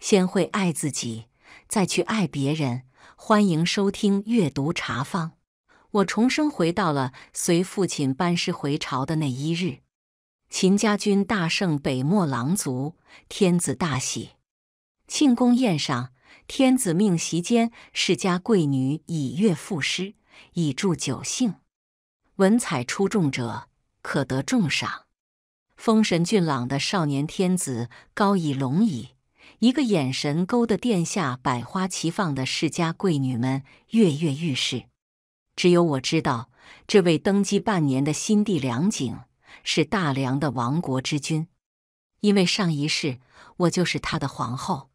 先会爱自己，再去爱别人。欢迎收听《阅读茶坊》。我重生回到了随父亲班师回朝的那一日。秦家军大胜北漠狼族，天子大喜。庆功宴上，天子命席间世家贵女以乐赋诗，以祝酒兴。文采出众者可得重赏。风神俊朗的少年天子高以龙椅。一个眼神勾得殿下百花齐放的世家贵女们跃跃欲试，只有我知道，这位登基半年的新帝梁景是大梁的亡国之君，因为上一世我就是他的皇后。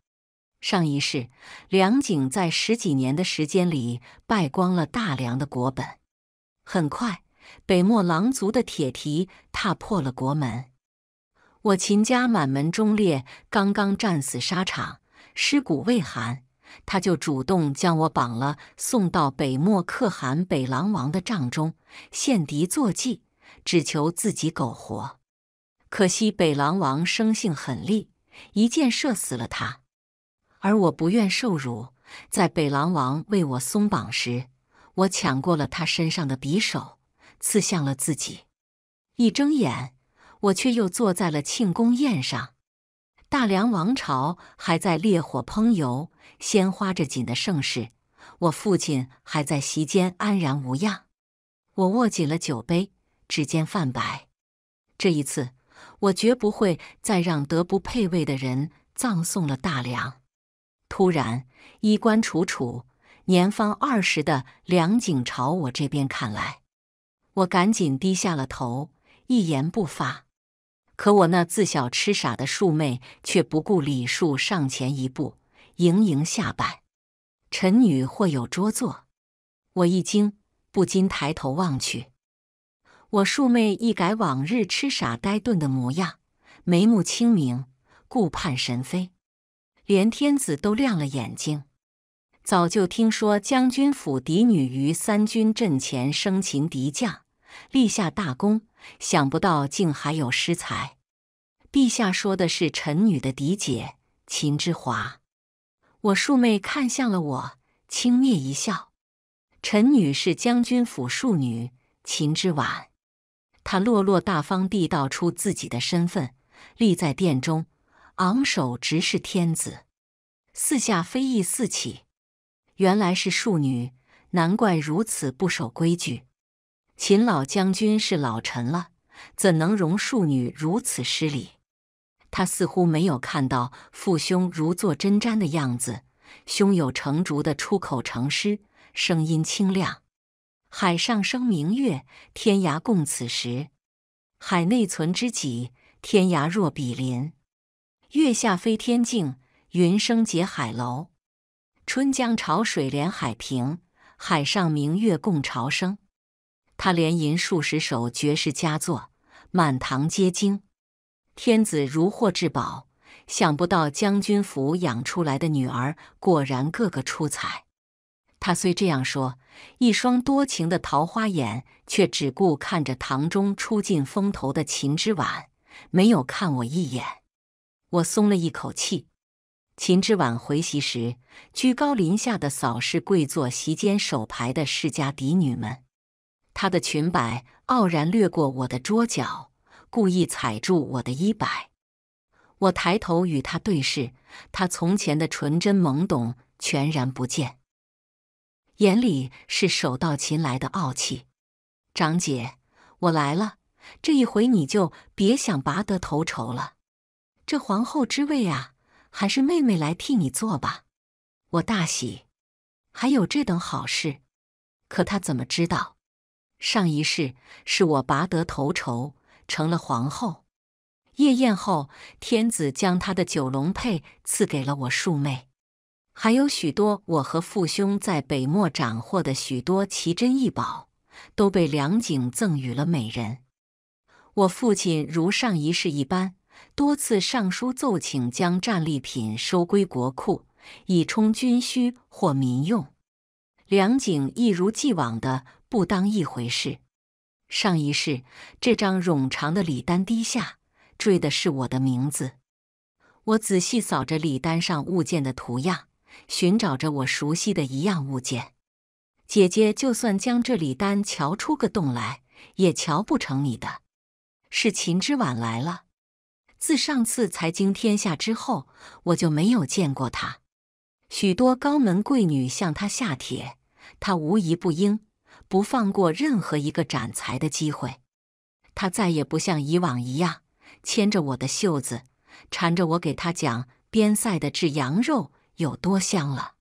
上一世，梁景在十几年的时间里败光了大梁的国本，很快，北漠狼族的铁蹄踏破了国门。我秦家满门忠烈，刚刚战死沙场，尸骨未寒，他就主动将我绑了，送到北漠可汗北狼王的帐中，献敌坐骑，只求自己苟活。可惜北狼王生性狠戾，一箭射死了他。而我不愿受辱，在北狼王为我松绑时，我抢过了他身上的匕首，刺向了自己。一睁眼。我却又坐在了庆功宴上，大梁王朝还在烈火烹油、鲜花着锦的盛世，我父亲还在席间安然无恙。我握紧了酒杯，指尖泛白。这一次，我绝不会再让德不配位的人葬送了大梁。突然，衣冠楚楚、年方二十的梁景朝我这边看来，我赶紧低下了头，一言不发。可我那自小吃傻的庶妹却不顾礼数，上前一步，盈盈下拜：“臣女或有拙作。”我一惊，不禁抬头望去。我庶妹一改往日痴傻呆钝的模样，眉目清明，顾盼神飞，连天子都亮了眼睛。早就听说将军府嫡女于三军阵前生擒敌将，立下大功。想不到竟还有诗才。陛下说的是臣女的嫡姐秦之华。我庶妹看向了我，轻蔑一笑。臣女是将军府庶女秦之婉。她落落大方地道出自己的身份，立在殿中，昂首直视天子。四下非议四起，原来是庶女，难怪如此不守规矩。秦老将军是老臣了，怎能容庶女如此失礼？他似乎没有看到父兄如坐针毡的样子，胸有成竹的出口成诗，声音清亮。海上生明月，天涯共此时。海内存知己，天涯若比邻。月下飞天镜，云生结海楼。春江潮水连海平，海上明月共潮生。他连吟数十首绝世佳作，满堂皆惊。天子如获至宝，想不到将军府养出来的女儿果然个个出彩。他虽这样说，一双多情的桃花眼却只顾看着堂中出尽风头的秦之婉，没有看我一眼。我松了一口气。秦之晚回席时，居高临下的扫视跪坐席间首排的世家嫡女们。她的裙摆傲然掠过我的桌角，故意踩住我的衣摆。我抬头与她对视，她从前的纯真懵懂全然不见，眼里是手到擒来的傲气。长姐，我来了，这一回你就别想拔得头筹了。这皇后之位啊，还是妹妹来替你做吧。我大喜，还有这等好事？可她怎么知道？上一世是我拔得头筹，成了皇后。夜宴后，天子将他的九龙佩赐给了我庶妹，还有许多我和父兄在北漠斩获的许多奇珍异宝，都被梁景赠予了美人。我父亲如上一世一般，多次上书奏请将战利品收归国库，以充军需或民用。梁景一如既往的。不当一回事。上一世，这张冗长的礼单低下，缀的是我的名字。我仔细扫着礼单上物件的图样，寻找着我熟悉的一样物件。姐姐，就算将这礼单瞧出个洞来，也瞧不成你的。是秦之晚来了。自上次才惊天下之后，我就没有见过他。许多高门贵女向他下帖，他无一不应。不放过任何一个展才的机会，他再也不像以往一样牵着我的袖子，缠着我给他讲边塞的制羊肉有多香了。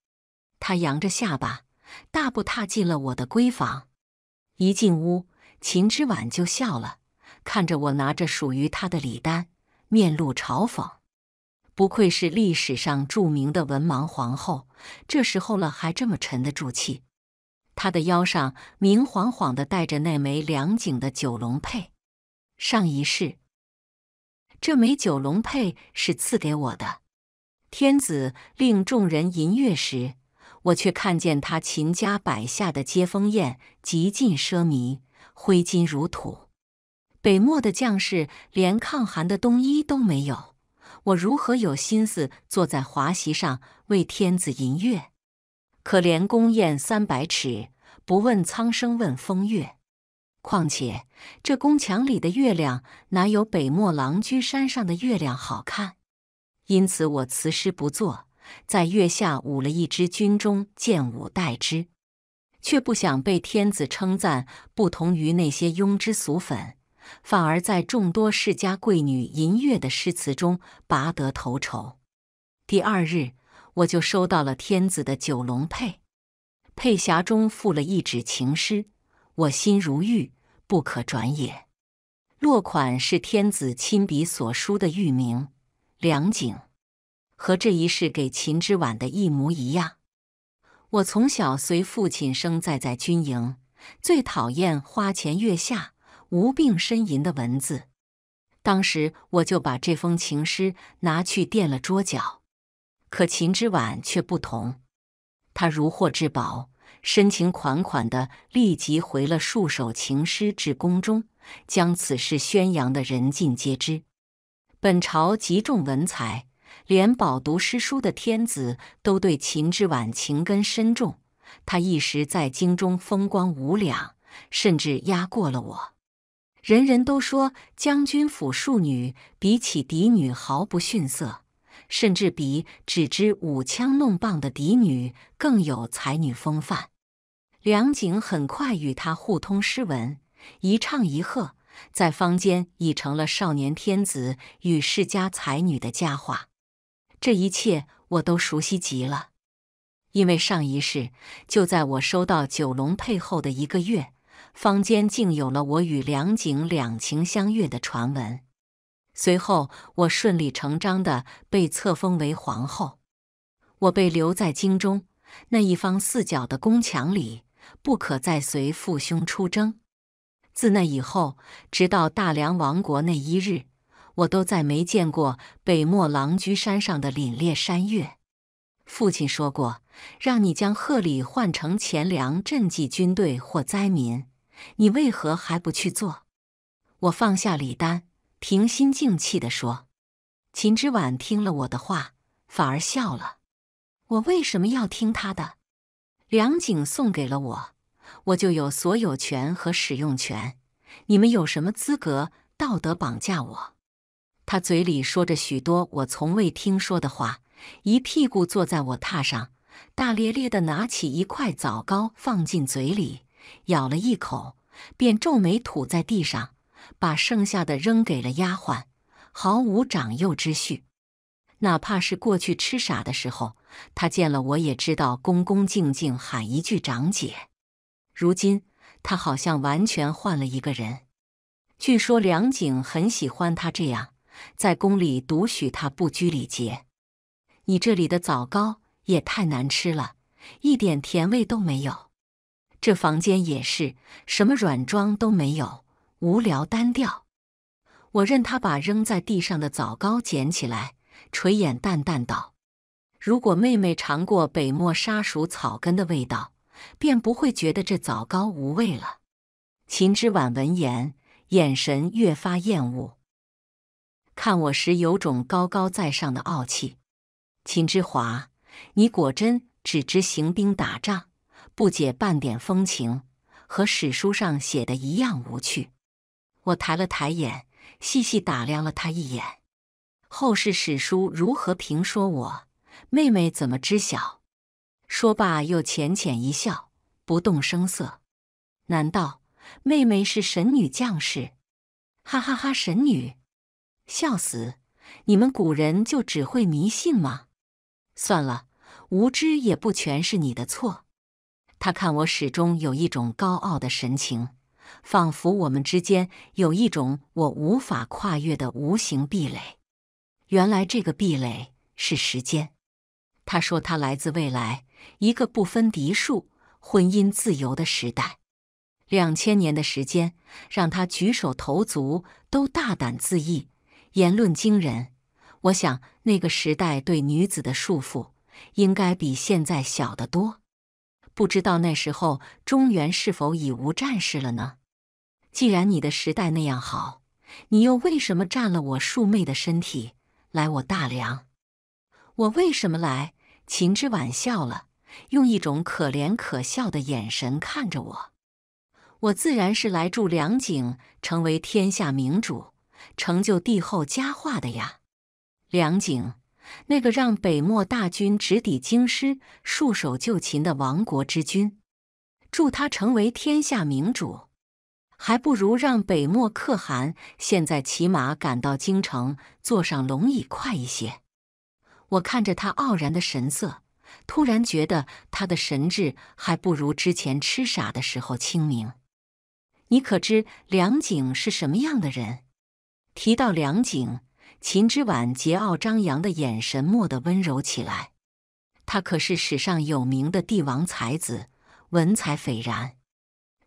他扬着下巴，大步踏进了我的闺房。一进屋，秦之婉就笑了，看着我拿着属于他的礼单，面露嘲讽。不愧是历史上著名的文盲皇后，这时候了还这么沉得住气。他的腰上明晃晃的戴着那枚两景的九龙佩。上一世，这枚九龙佩是赐给我的。天子令众人吟乐时，我却看见他秦家摆下的接风宴极尽奢靡，挥金如土。北漠的将士连抗寒的冬衣都没有，我如何有心思坐在华席上为天子吟乐？可怜宫宴三百尺，不问苍生问风月。况且这宫墙里的月亮，哪有北漠狼居山上的月亮好看？因此我辞诗不作，在月下舞了一支军中剑舞待之。却不想被天子称赞，不同于那些庸脂俗粉，反而在众多世家贵女吟月的诗词中拔得头筹。第二日。我就收到了天子的九龙佩，佩匣中附了一纸情诗：“我心如玉，不可转也。”落款是天子亲笔所书的玉名“梁景”，和这一世给秦之晚的一模一样。我从小随父亲生在在军营，最讨厌花前月下、无病呻吟的文字。当时我就把这封情诗拿去垫了桌角。可秦之婉却不同，他如获至宝，深情款款地立即回了数首情诗至宫中，将此事宣扬的人尽皆知。本朝极重文采，连饱读诗书的天子都对秦之婉情根深重。他一时在京中风光无两，甚至压过了我。人人都说将军府庶女比起嫡女毫不逊色。甚至比只知舞枪弄棒的嫡女更有才女风范。梁景很快与他互通诗文，一唱一和，在坊间已成了少年天子与世家才女的佳话。这一切我都熟悉极了，因为上一世就在我收到九龙佩后的一个月，坊间竟有了我与梁景两情相悦的传闻。随后，我顺理成章的被册封为皇后。我被留在京中那一方四角的宫墙里，不可再随父兄出征。自那以后，直到大梁王国那一日，我都再没见过北漠狼居山上的凛冽山岳。父亲说过，让你将贺礼换成钱粮，赈济军队或灾民，你为何还不去做？我放下礼单。平心静气地说，秦之婉听了我的话，反而笑了。我为什么要听他的？梁景送给了我，我就有所有权和使用权。你们有什么资格道德绑架我？他嘴里说着许多我从未听说的话，一屁股坐在我榻上，大咧咧地拿起一块枣糕放进嘴里，咬了一口，便皱眉吐在地上。把剩下的扔给了丫鬟，毫无长幼之序。哪怕是过去痴傻的时候，他见了我也知道恭恭敬敬喊一句“长姐”。如今他好像完全换了一个人。据说梁景很喜欢他这样，在宫里独许他不拘礼节。你这里的枣糕也太难吃了，一点甜味都没有。这房间也是，什么软装都没有。无聊单调，我任他把扔在地上的枣糕捡起来，垂眼淡淡道：“如果妹妹尝过北漠沙鼠草根的味道，便不会觉得这枣糕无味了。”秦之婉闻言，眼神越发厌恶，看我时有种高高在上的傲气。秦之华，你果真只知行兵打仗，不解半点风情，和史书上写的一样无趣。我抬了抬眼，细细打量了他一眼。后世史书如何评说？我妹妹怎么知晓？说罢，又浅浅一笑，不动声色。难道妹妹是神女降世？哈哈哈！神女，笑死！你们古人就只会迷信吗？算了，无知也不全是你的错。他看我始终有一种高傲的神情。仿佛我们之间有一种我无法跨越的无形壁垒。原来这个壁垒是时间。他说他来自未来，一个不分嫡庶、婚姻自由的时代。两千年的时间让他举手投足都大胆自意，言论惊人。我想那个时代对女子的束缚应该比现在小得多。不知道那时候中原是否已无战事了呢？既然你的时代那样好，你又为什么占了我庶妹的身体来我大梁？我为什么来？秦之晚笑了，用一种可怜可笑的眼神看着我。我自然是来助梁景成为天下明主，成就帝后佳话的呀。梁景。那个让北漠大军直抵京师、束手就擒的亡国之君，助他成为天下明主，还不如让北漠可汗现在骑马赶到京城，坐上龙椅快一些。我看着他傲然的神色，突然觉得他的神智还不如之前痴傻的时候清明。你可知梁景是什么样的人？提到梁景。秦之晚桀骜张扬的眼神蓦地温柔起来，他可是史上有名的帝王才子，文采斐然。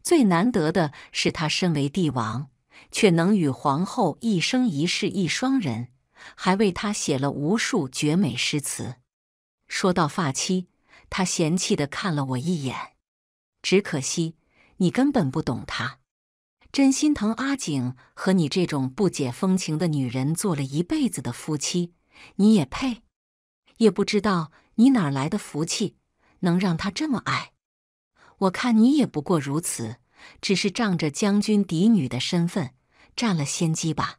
最难得的是，他身为帝王，却能与皇后一生一世一双人，还为她写了无数绝美诗词。说到发妻，他嫌弃的看了我一眼，只可惜你根本不懂他。真心疼阿景和你这种不解风情的女人做了一辈子的夫妻，你也配？也不知道你哪来的福气，能让他这么爱？我看你也不过如此，只是仗着将军嫡女的身份占了先机吧。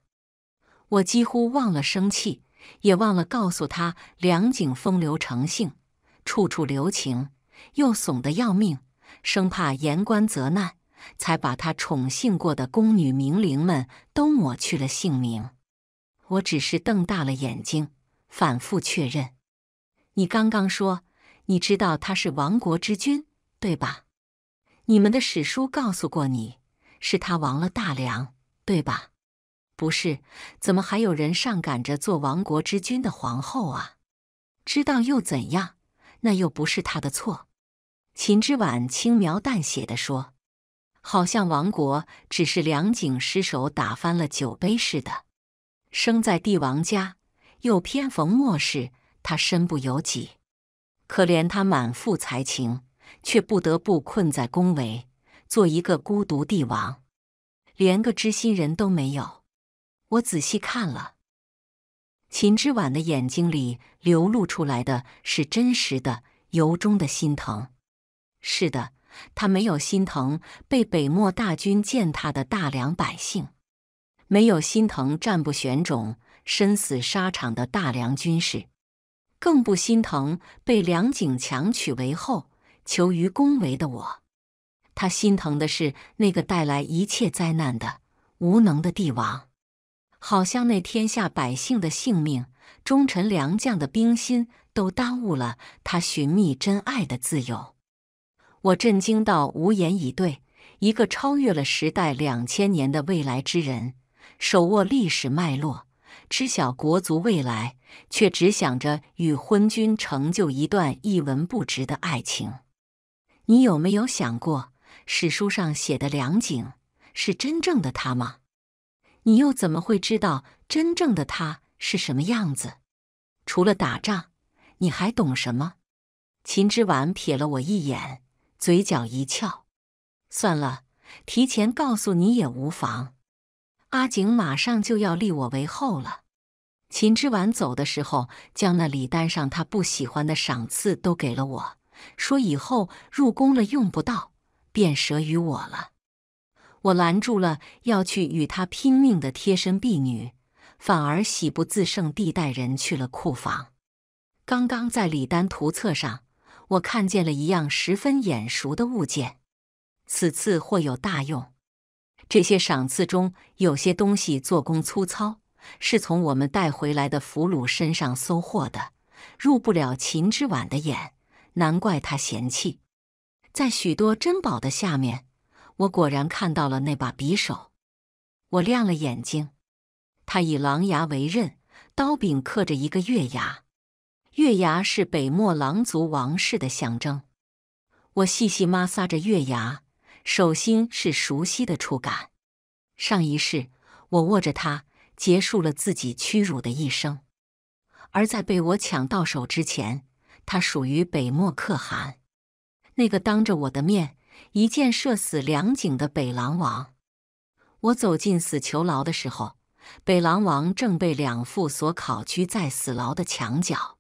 我几乎忘了生气，也忘了告诉他，梁景风流成性，处处留情，又怂得要命，生怕言官责难。才把他宠幸过的宫女名伶们都抹去了姓名。我只是瞪大了眼睛，反复确认。你刚刚说你知道他是亡国之君，对吧？你们的史书告诉过你，是他亡了大梁，对吧？不是，怎么还有人上赶着做亡国之君的皇后啊？知道又怎样？那又不是他的错。秦之婉轻描淡写的说。好像亡国只是梁景失手打翻了酒杯似的。生在帝王家，又偏逢末世，他身不由己。可怜他满腹才情，却不得不困在宫闱，做一个孤独帝王，连个知心人都没有。我仔细看了，秦之婉的眼睛里流露出来的是真实的、由衷的心疼。是的。他没有心疼被北漠大军践踏的大梁百姓，没有心疼战不选种、身死沙场的大梁军士，更不心疼被梁景强娶为后、求于恭维的我。他心疼的是那个带来一切灾难的无能的帝王，好像那天下百姓的性命、忠臣良将的兵心，都耽误了他寻觅真爱的自由。我震惊到无言以对。一个超越了时代两千年的未来之人，手握历史脉络，知晓国足未来，却只想着与昏君成就一段一文不值的爱情。你有没有想过，史书上写的梁景是真正的他吗？你又怎么会知道真正的他是什么样子？除了打仗，你还懂什么？秦之婉瞥了我一眼。嘴角一翘，算了，提前告诉你也无妨。阿景马上就要立我为后了。秦之婉走的时候，将那礼单上他不喜欢的赏赐都给了我，说以后入宫了用不到，便舍于我了。我拦住了要去与他拼命的贴身婢女，反而喜不自胜地带人去了库房。刚刚在礼单图册上。我看见了一样十分眼熟的物件，此次或有大用。这些赏赐中有些东西做工粗糙，是从我们带回来的俘虏身上搜获的，入不了秦之晚的眼，难怪他嫌弃。在许多珍宝的下面，我果然看到了那把匕首，我亮了眼睛。它以狼牙为刃，刀柄刻着一个月牙。月牙是北漠狼族王室的象征。我细细摩挲着月牙，手心是熟悉的触感。上一世，我握着它，结束了自己屈辱的一生。而在被我抢到手之前，它属于北漠可汗，那个当着我的面一箭射死梁景的北狼王。我走进死囚牢的时候，北狼王正被两父所烤居在死牢的墙角。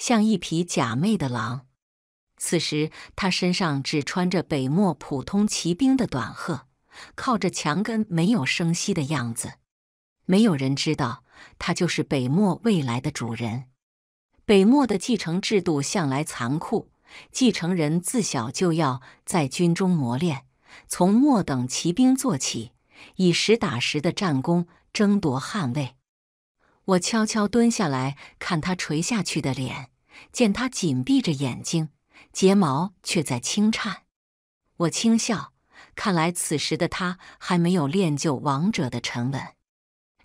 像一匹假寐的狼，此时他身上只穿着北漠普通骑兵的短褐，靠着墙根，没有声息的样子。没有人知道，他就是北漠未来的主人。北漠的继承制度向来残酷，继承人自小就要在军中磨练，从末等骑兵做起，以实打实的战功争夺汗位。我悄悄蹲下来看他垂下去的脸，见他紧闭着眼睛，睫毛却在轻颤。我轻笑，看来此时的他还没有练就王者的沉稳，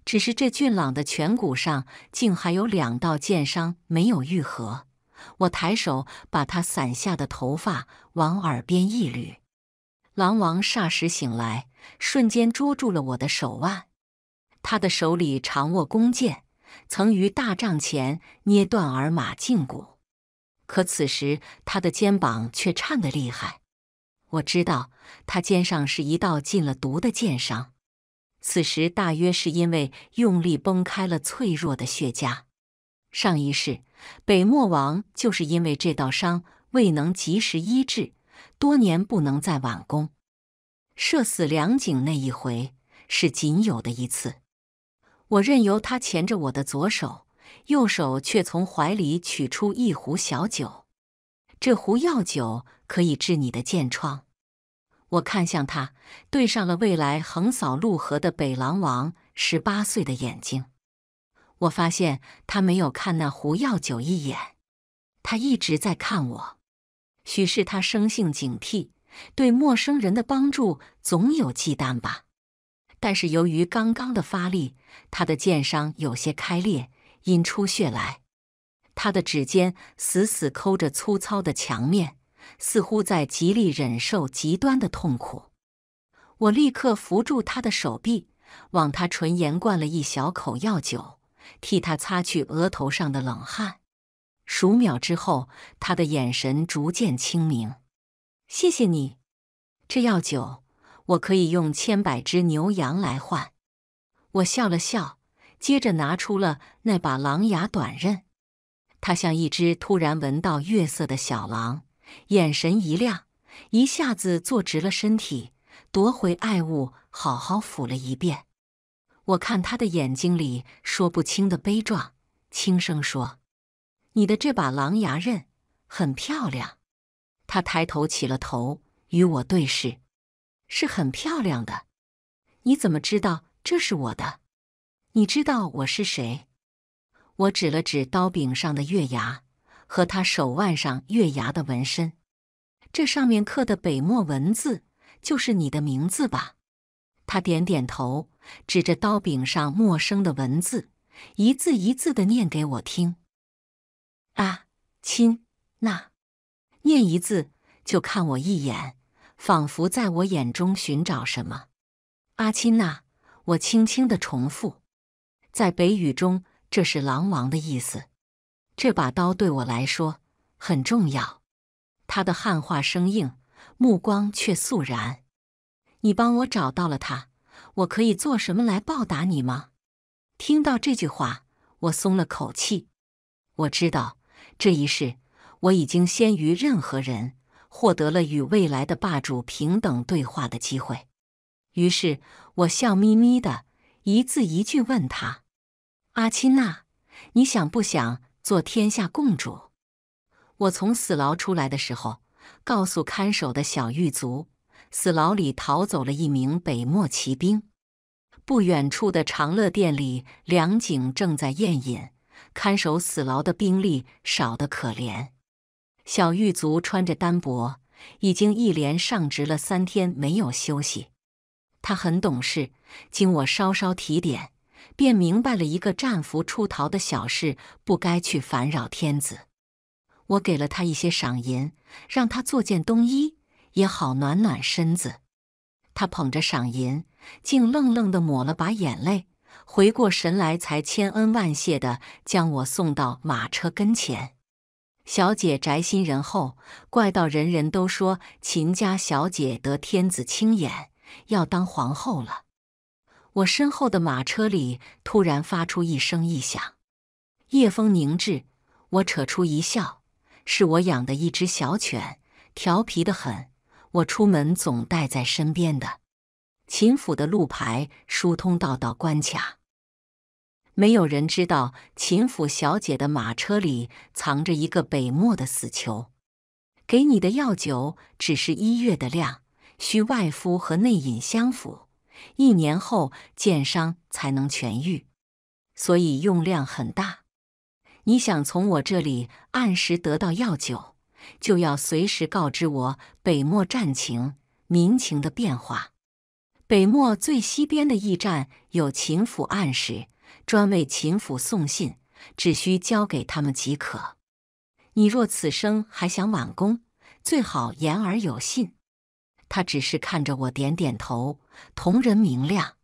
只是这俊朗的颧骨上竟还有两道剑伤没有愈合。我抬手把他散下的头发往耳边一捋，狼王霎时醒来，瞬间捉住了我的手腕，他的手里长握弓箭。曾于大帐前捏断尔马胫骨，可此时他的肩膀却颤得厉害。我知道他肩上是一道进了毒的箭伤，此时大约是因为用力崩开了脆弱的血痂。上一世北漠王就是因为这道伤未能及时医治，多年不能再挽弓。射死梁景那一回是仅有的一次。我任由他钳着我的左手，右手却从怀里取出一壶小酒。这壶药酒可以治你的箭疮。我看向他，对上了未来横扫陆河的北狼王十八岁的眼睛。我发现他没有看那壶药酒一眼，他一直在看我。许是他生性警惕，对陌生人的帮助总有忌惮吧。但是由于刚刚的发力，他的剑伤有些开裂，引出血来。他的指尖死死抠着粗糙的墙面，似乎在极力忍受极端的痛苦。我立刻扶住他的手臂，往他唇沿灌了一小口药酒，替他擦去额头上的冷汗。数秒之后，他的眼神逐渐清明。谢谢你，这药酒。我可以用千百只牛羊来换。我笑了笑，接着拿出了那把狼牙短刃。他像一只突然闻到月色的小狼，眼神一亮，一下子坐直了身体，夺回爱物，好好抚了一遍。我看他的眼睛里说不清的悲壮，轻声说：“你的这把狼牙刃很漂亮。”他抬头起了头，与我对视。是很漂亮的，你怎么知道这是我的？你知道我是谁？我指了指刀柄上的月牙和他手腕上月牙的纹身，这上面刻的北漠文字就是你的名字吧？他点点头，指着刀柄上陌生的文字，一字一字的念给我听。啊，亲，那念一字就看我一眼。仿佛在我眼中寻找什么，阿钦娜，我轻轻的重复，在北语中，这是狼王的意思。这把刀对我来说很重要。他的汉话生硬，目光却肃然。你帮我找到了他，我可以做什么来报答你吗？听到这句话，我松了口气。我知道，这一世我已经先于任何人。获得了与未来的霸主平等对话的机会，于是我笑眯眯的一字一句问他：“阿钦娜，你想不想做天下共主？”我从死牢出来的时候，告诉看守的小狱卒，死牢里逃走了一名北漠骑兵。不远处的长乐殿里，梁景正在宴饮，看守死牢的兵力少得可怜。小狱卒穿着单薄，已经一连上值了三天没有休息。他很懂事，经我稍稍提点，便明白了一个战俘出逃的小事不该去烦扰天子。我给了他一些赏银，让他做件冬衣也好暖暖身子。他捧着赏银，竟愣愣地抹了把眼泪，回过神来才千恩万谢地将我送到马车跟前。小姐宅心仁厚，怪到人人都说秦家小姐得天子青眼，要当皇后了。我身后的马车里突然发出一声异响，夜风凝滞，我扯出一笑：“是我养的一只小犬，调皮的很，我出门总带在身边的。”秦府的路牌疏通道道关卡。没有人知道秦府小姐的马车里藏着一个北漠的死囚。给你的药酒只是一月的量，需外敷和内饮相辅，一年后箭伤才能痊愈，所以用量很大。你想从我这里按时得到药酒，就要随时告知我北漠战情、民情的变化。北漠最西边的驿站有秦府暗室。专为秦府送信，只需交给他们即可。你若此生还想挽弓，最好言而有信。他只是看着我，点点头，瞳仁明亮，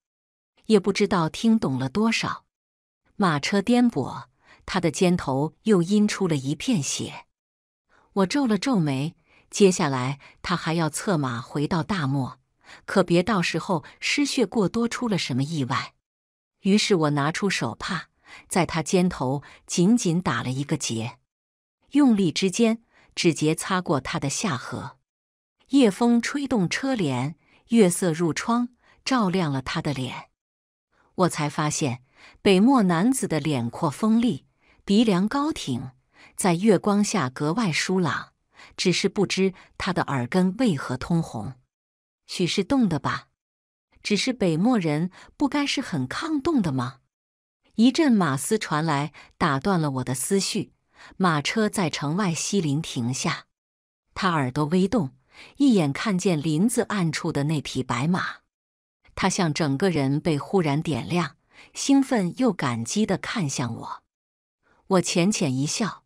也不知道听懂了多少。马车颠簸，他的肩头又阴出了一片血。我皱了皱眉，接下来他还要策马回到大漠，可别到时候失血过多，出了什么意外。于是我拿出手帕，在他肩头紧紧打了一个结，用力之间，指节擦过他的下颌。夜风吹动车帘，月色入窗，照亮了他的脸。我才发现，北漠男子的脸阔锋利，鼻梁高挺，在月光下格外疏朗。只是不知他的耳根为何通红，许是冻的吧。只是北漠人不该是很抗冻的吗？一阵马嘶传来，打断了我的思绪。马车在城外西林停下，他耳朵微动，一眼看见林子暗处的那匹白马。他像整个人被忽然点亮，兴奋又感激的看向我。我浅浅一笑。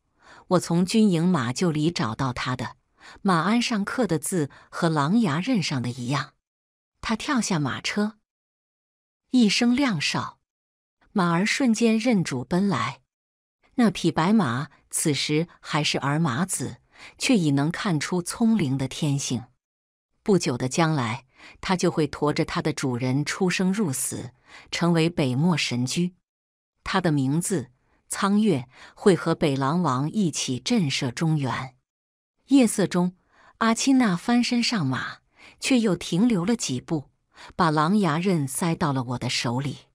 我从军营马厩里找到他的马鞍上刻的字和狼牙刃上的一样。他跳下马车，一声亮哨，马儿瞬间认主奔来。那匹白马此时还是儿马子，却已能看出聪灵的天性。不久的将来，它就会驮着它的主人出生入死，成为北漠神驹。它的名字苍月，会和北狼王一起震慑中原。夜色中，阿钦娜翻身上马。却又停留了几步，把狼牙刃塞到了我的手里。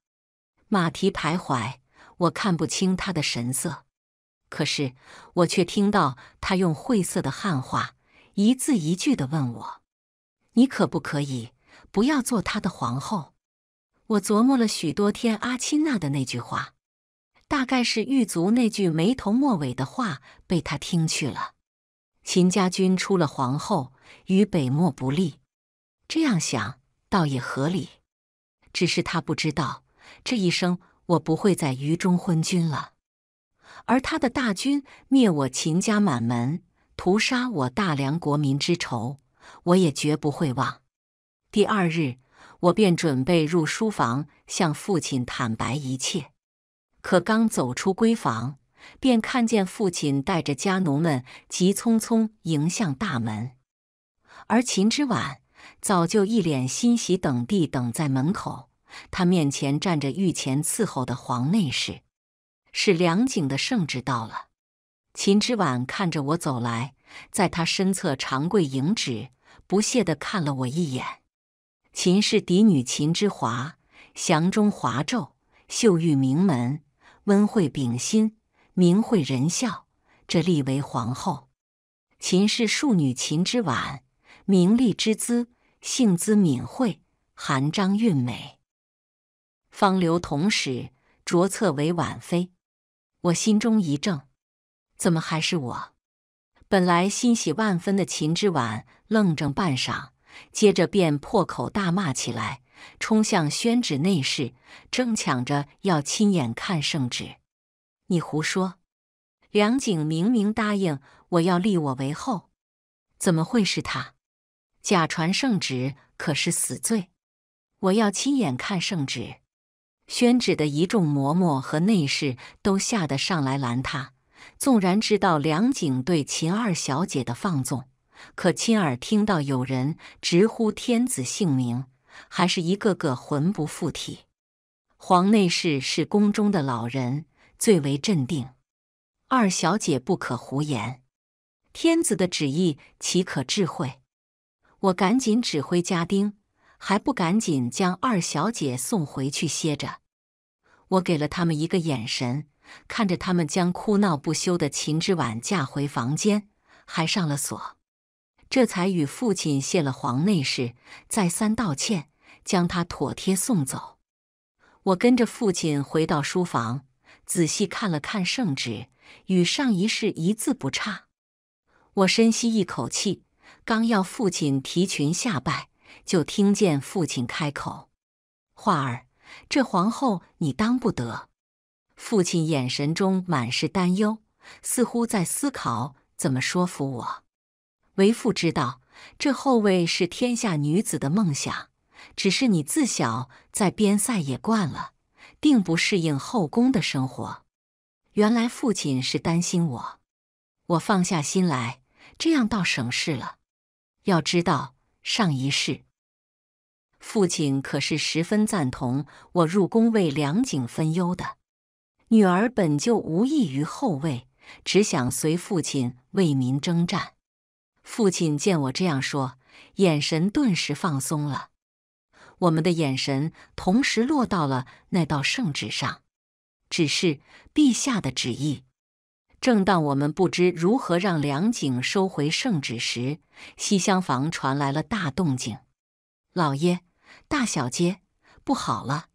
马蹄徘徊，我看不清他的神色，可是我却听到他用晦涩的汉话，一字一句的问我：“你可不可以不要做他的皇后？”我琢磨了许多天，阿亲娜的那句话，大概是狱卒那句没头没尾的话被他听去了。秦家军出了皇后，与北漠不利。这样想倒也合理，只是他不知道，这一生我不会在愚中昏君了，而他的大军灭我秦家满门、屠杀我大梁国民之仇，我也绝不会忘。第二日，我便准备入书房向父亲坦白一切。可刚走出闺房，便看见父亲带着家奴们急匆匆迎向大门，而秦之晚。早就一脸欣喜，等地等在门口。他面前站着御前伺候的皇内侍，是梁景的圣旨到了。秦之婉看着我走来，在他身侧长跪迎旨，不屑地看了我一眼。秦氏嫡女秦之华，祥中华胄，秀玉名门，温惠秉心，明慧仁孝，这立为皇后。秦氏庶女秦之婉，名利之姿。性姿敏慧，含章韵美，方流同史，着册为婉妃。我心中一怔，怎么还是我？本来欣喜万分的秦之婉愣怔半晌，接着便破口大骂起来，冲向宣旨内侍，争抢着要亲眼看圣旨。你胡说！梁景明明答应我要立我为后，怎么会是他？假传圣旨可是死罪！我要亲眼看圣旨。宣旨的一众嬷嬷和内侍都吓得上来拦他。纵然知道梁景对秦二小姐的放纵，可亲耳听到有人直呼天子姓名，还是一个个魂不附体。皇内侍是宫中的老人，最为镇定。二小姐不可胡言，天子的旨意岂可智慧？我赶紧指挥家丁，还不赶紧将二小姐送回去歇着！我给了他们一个眼神，看着他们将哭闹不休的秦之婉架回房间，还上了锁。这才与父亲谢了黄内侍，再三道歉，将他妥帖送走。我跟着父亲回到书房，仔细看了看圣旨，与上一世一字不差。我深吸一口气。刚要父亲提裙下拜，就听见父亲开口：“画儿，这皇后你当不得。”父亲眼神中满是担忧，似乎在思考怎么说服我。为父知道，这后位是天下女子的梦想，只是你自小在边塞也惯了，并不适应后宫的生活。原来父亲是担心我，我放下心来，这样倒省事了。要知道，上一世父亲可是十分赞同我入宫为梁景分忧的。女儿本就无意于后位，只想随父亲为民征战。父亲见我这样说，眼神顿时放松了。我们的眼神同时落到了那道圣旨上，只是陛下的旨意。正当我们不知如何让梁景收回圣旨时，西厢房传来了大动静。老爷，大小姐不好了！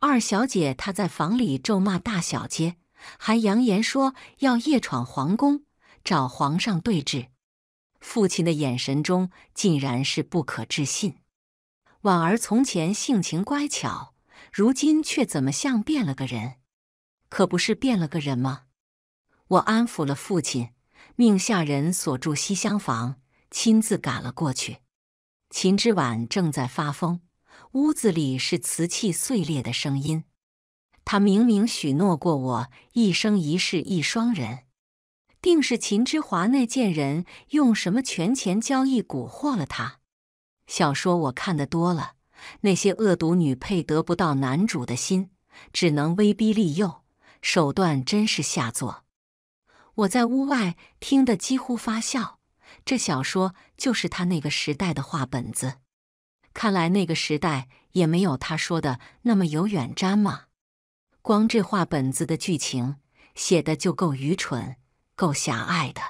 二小姐她在房里咒骂大小姐，还扬言说要夜闯皇宫找皇上对质。父亲的眼神中尽然是不可置信。婉儿从前性情乖巧，如今却怎么像变了个人？可不是变了个人吗？我安抚了父亲，命下人锁住西厢房，亲自赶了过去。秦之婉正在发疯，屋子里是瓷器碎裂的声音。他明明许诺过我一生一世一双人，定是秦之华那贱人用什么权钱交易蛊惑了他。小说我看的多了，那些恶毒女配得不到男主的心，只能威逼利诱，手段真是下作。我在屋外听得几乎发笑，这小说就是他那个时代的话本子。看来那个时代也没有他说的那么有远瞻嘛。光这话本子的剧情写的就够愚蠢、够狭隘的。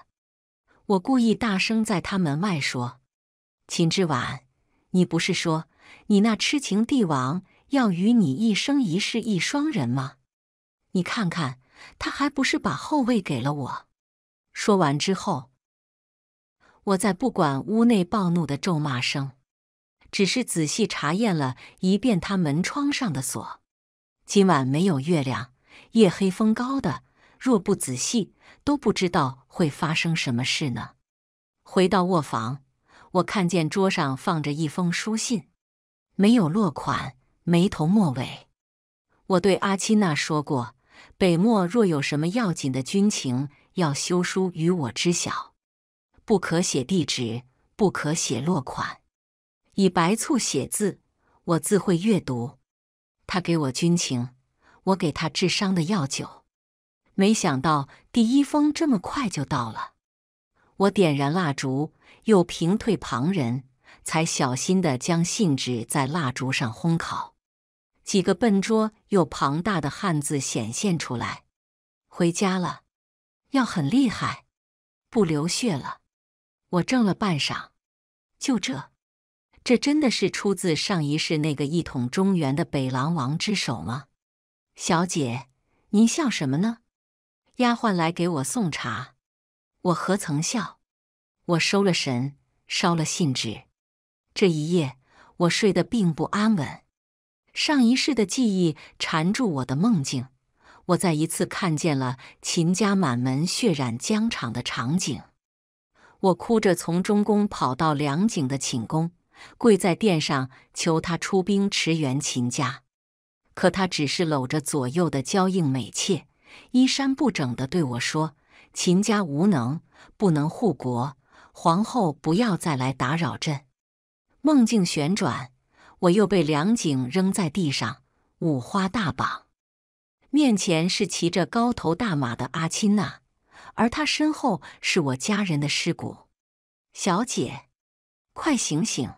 我故意大声在他门外说：“秦志晚，你不是说你那痴情帝王要与你一生一世一双人吗？你看看。”他还不是把后位给了我。说完之后，我再不管屋内暴怒的咒骂声，只是仔细查验了一遍他门窗上的锁。今晚没有月亮，夜黑风高的，若不仔细，都不知道会发生什么事呢。回到卧房，我看见桌上放着一封书信，没有落款，没头末尾。我对阿七娜说过。北漠若有什么要紧的军情，要修书与我知晓，不可写地址，不可写落款，以白醋写字，我自会阅读。他给我军情，我给他治伤的药酒。没想到第一封这么快就到了。我点燃蜡烛，又平退旁人，才小心地将信纸在蜡烛上烘烤。几个笨拙又庞大的汉字显现出来，回家了，药很厉害，不流血了。我怔了半晌，就这，这真的是出自上一世那个一统中原的北狼王之手吗？小姐，您笑什么呢？丫鬟来给我送茶，我何曾笑？我收了神，烧了信纸。这一夜，我睡得并不安稳。上一世的记忆缠住我的梦境，我再一次看见了秦家满门血染疆场的场景。我哭着从中宫跑到梁景的寝宫，跪在殿上求他出兵驰援秦家，可他只是搂着左右的娇硬美妾，衣衫不整的对我说：“秦家无能，不能护国，皇后不要再来打扰朕。”梦境旋转。我又被梁景扔在地上，五花大绑。面前是骑着高头大马的阿钦呐，而他身后是我家人的尸骨。小姐，快醒醒！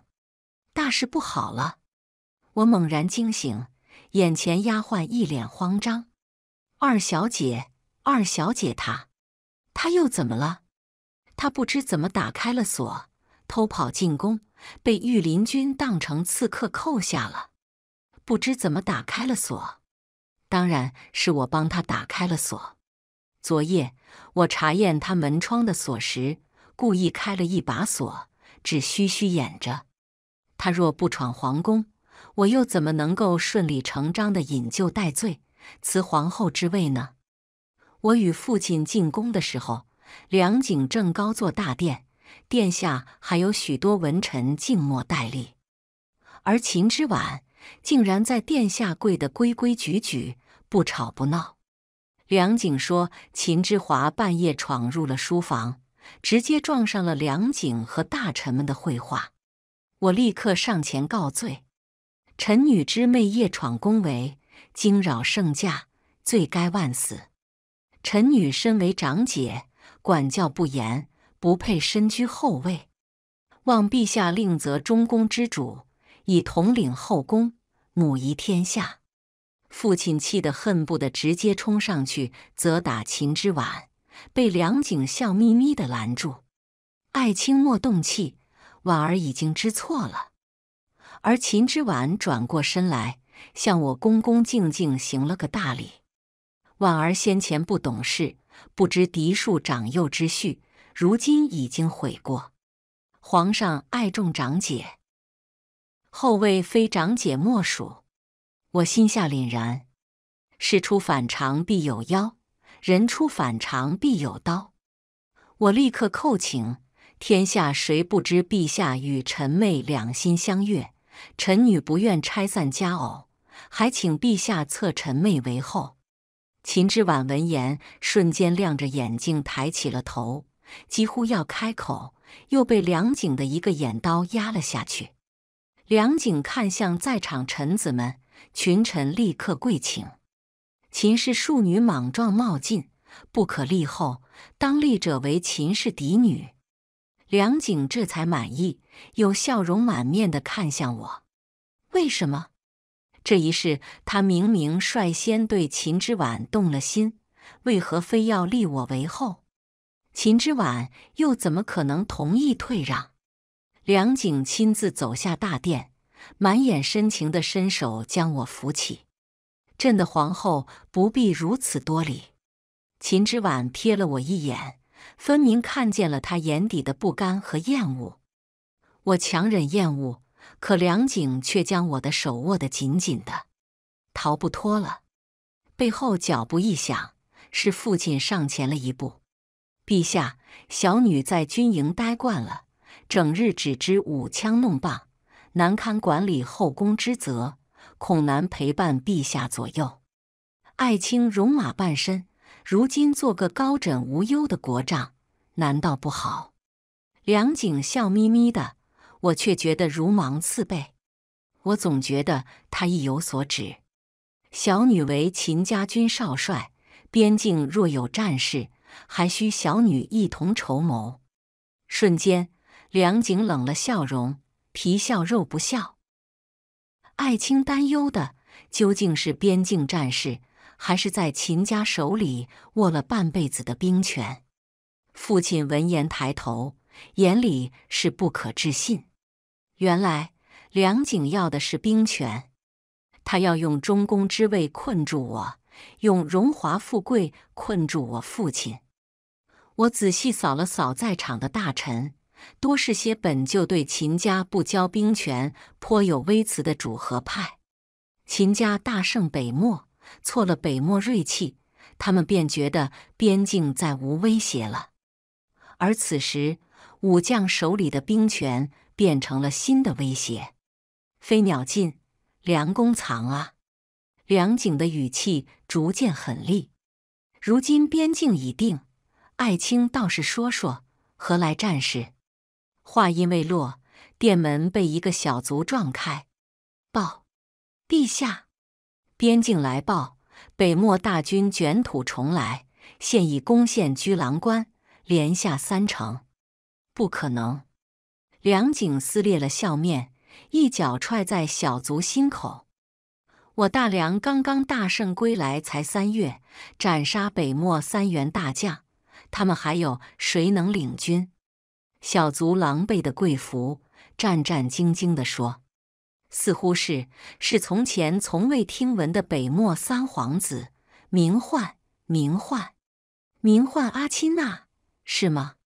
大事不好了！我猛然惊醒，眼前丫鬟一脸慌张：“二小姐，二小姐，她，她又怎么了？她不知怎么打开了锁，偷跑进宫。”被御林军当成刺客扣下了，不知怎么打开了锁，当然是我帮他打开了锁。昨夜我查验他门窗的锁时，故意开了一把锁，只虚虚掩着。他若不闯皇宫，我又怎么能够顺理成章的引咎戴罪，辞皇后之位呢？我与父亲进宫的时候，梁景正高坐大殿。殿下还有许多文臣静默待立，而秦之晚竟然在殿下跪得规规矩矩，不吵不闹。梁景说，秦之华半夜闯入了书房，直接撞上了梁景和大臣们的绘画。我立刻上前告罪，臣女之妹夜闯宫闱，惊扰圣驾，罪该万死。臣女身为长姐，管教不严。不配身居后位，望陛下另择中宫之主，以统领后宫，母仪天下。父亲气得恨不得直接冲上去责打秦之婉，被梁景笑眯眯的拦住：“爱卿莫动气，婉儿已经知错了。”而秦之婉转过身来，向我恭恭敬敬行了个大礼。婉儿先前不懂事，不知嫡庶长幼之序。如今已经悔过，皇上爱重长姐，后位非长姐莫属。我心下凛然，事出反常必有妖，人出反常必有刀。我立刻叩请，天下谁不知陛下与臣妹两心相悦，臣女不愿拆散佳偶，还请陛下册臣妹为后。秦之婉闻言，瞬间亮着眼睛抬起了头。几乎要开口，又被梁景的一个眼刀压了下去。梁景看向在场臣子们，群臣立刻跪请：“秦氏庶女莽撞冒进，不可立后，当立者为秦氏嫡女。”梁景这才满意，又笑容满面的看向我：“为什么？这一世他明明率先对秦之婉动了心，为何非要立我为后？”秦之晚又怎么可能同意退让？梁景亲自走下大殿，满眼深情的伸手将我扶起。朕的皇后不必如此多礼。秦之晚瞥了我一眼，分明看见了他眼底的不甘和厌恶。我强忍厌恶，可梁景却将我的手握得紧紧的，逃不脱了。背后脚步一响，是父亲上前了一步。陛下，小女在军营待惯了，整日只知舞枪弄棒，难堪管理后宫之责，恐难陪伴陛下左右。爱卿戎马半生，如今做个高枕无忧的国丈，难道不好？梁景笑眯眯的，我却觉得如芒刺背，我总觉得他意有所指。小女为秦家军少帅，边境若有战事。还需小女一同筹谋。瞬间，梁景冷了笑容，皮笑肉不笑。爱卿担忧的究竟是边境战事，还是在秦家手里握了半辈子的兵权？父亲闻言抬头，眼里是不可置信。原来梁景要的是兵权，他要用中宫之位困住我。用荣华富贵困住我父亲。我仔细扫了扫在场的大臣，多是些本就对秦家不交兵权颇有微词的主和派。秦家大胜北漠，挫了北漠锐气，他们便觉得边境再无威胁了。而此时，武将手里的兵权变成了新的威胁。飞鸟尽，良弓藏啊！梁景的语气逐渐狠厉。如今边境已定，爱卿倒是说说何来战事？话音未落，殿门被一个小卒撞开，报：陛下，边境来报，北漠大军卷土重来，现已攻陷居狼关，连下三城。不可能！梁景撕裂了笑面，一脚踹在小卒心口。我大梁刚刚大胜归来，才三月，斩杀北漠三员大将，他们还有谁能领军？小卒狼狈的跪伏，战战兢兢地说：“似乎是是从前从未听闻的北漠三皇子，名唤名唤名唤阿钦纳，是吗？”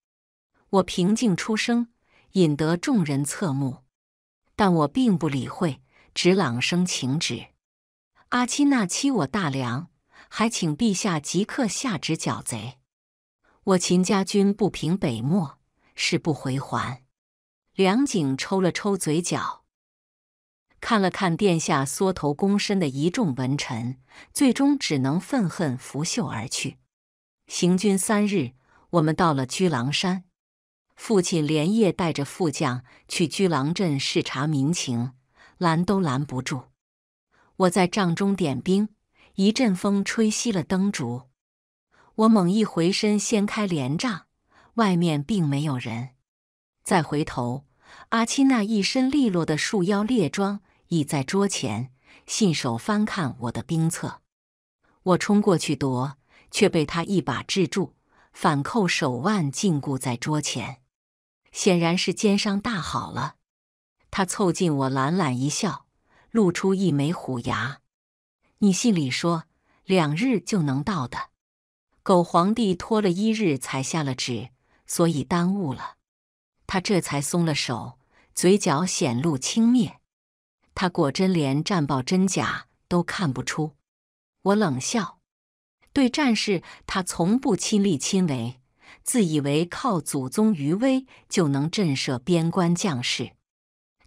我平静出声，引得众人侧目，但我并不理会，只朗声请旨。阿七那欺我大梁，还请陛下即刻下旨剿贼。我秦家军不平北漠，誓不回还。梁景抽了抽嘴角，看了看殿下缩头躬身的一众文臣，最终只能愤恨拂袖而去。行军三日，我们到了居狼山。父亲连夜带着副将去居狼镇视察民情，拦都拦不住。我在帐中点兵，一阵风吹熄了灯烛。我猛一回身，掀开帘帐，外面并没有人。再回头，阿七那一身利落的束腰猎装已在桌前，信手翻看我的兵册。我冲过去夺，却被他一把制住，反扣手腕禁锢在桌前。显然是肩伤大好了，他凑近我，懒懒一笑。露出一枚虎牙。你信里说两日就能到的，狗皇帝拖了一日才下了旨，所以耽误了。他这才松了手，嘴角显露轻蔑。他果真连战报真假都看不出。我冷笑，对战事他从不亲力亲为，自以为靠祖宗余威就能震慑边关将士。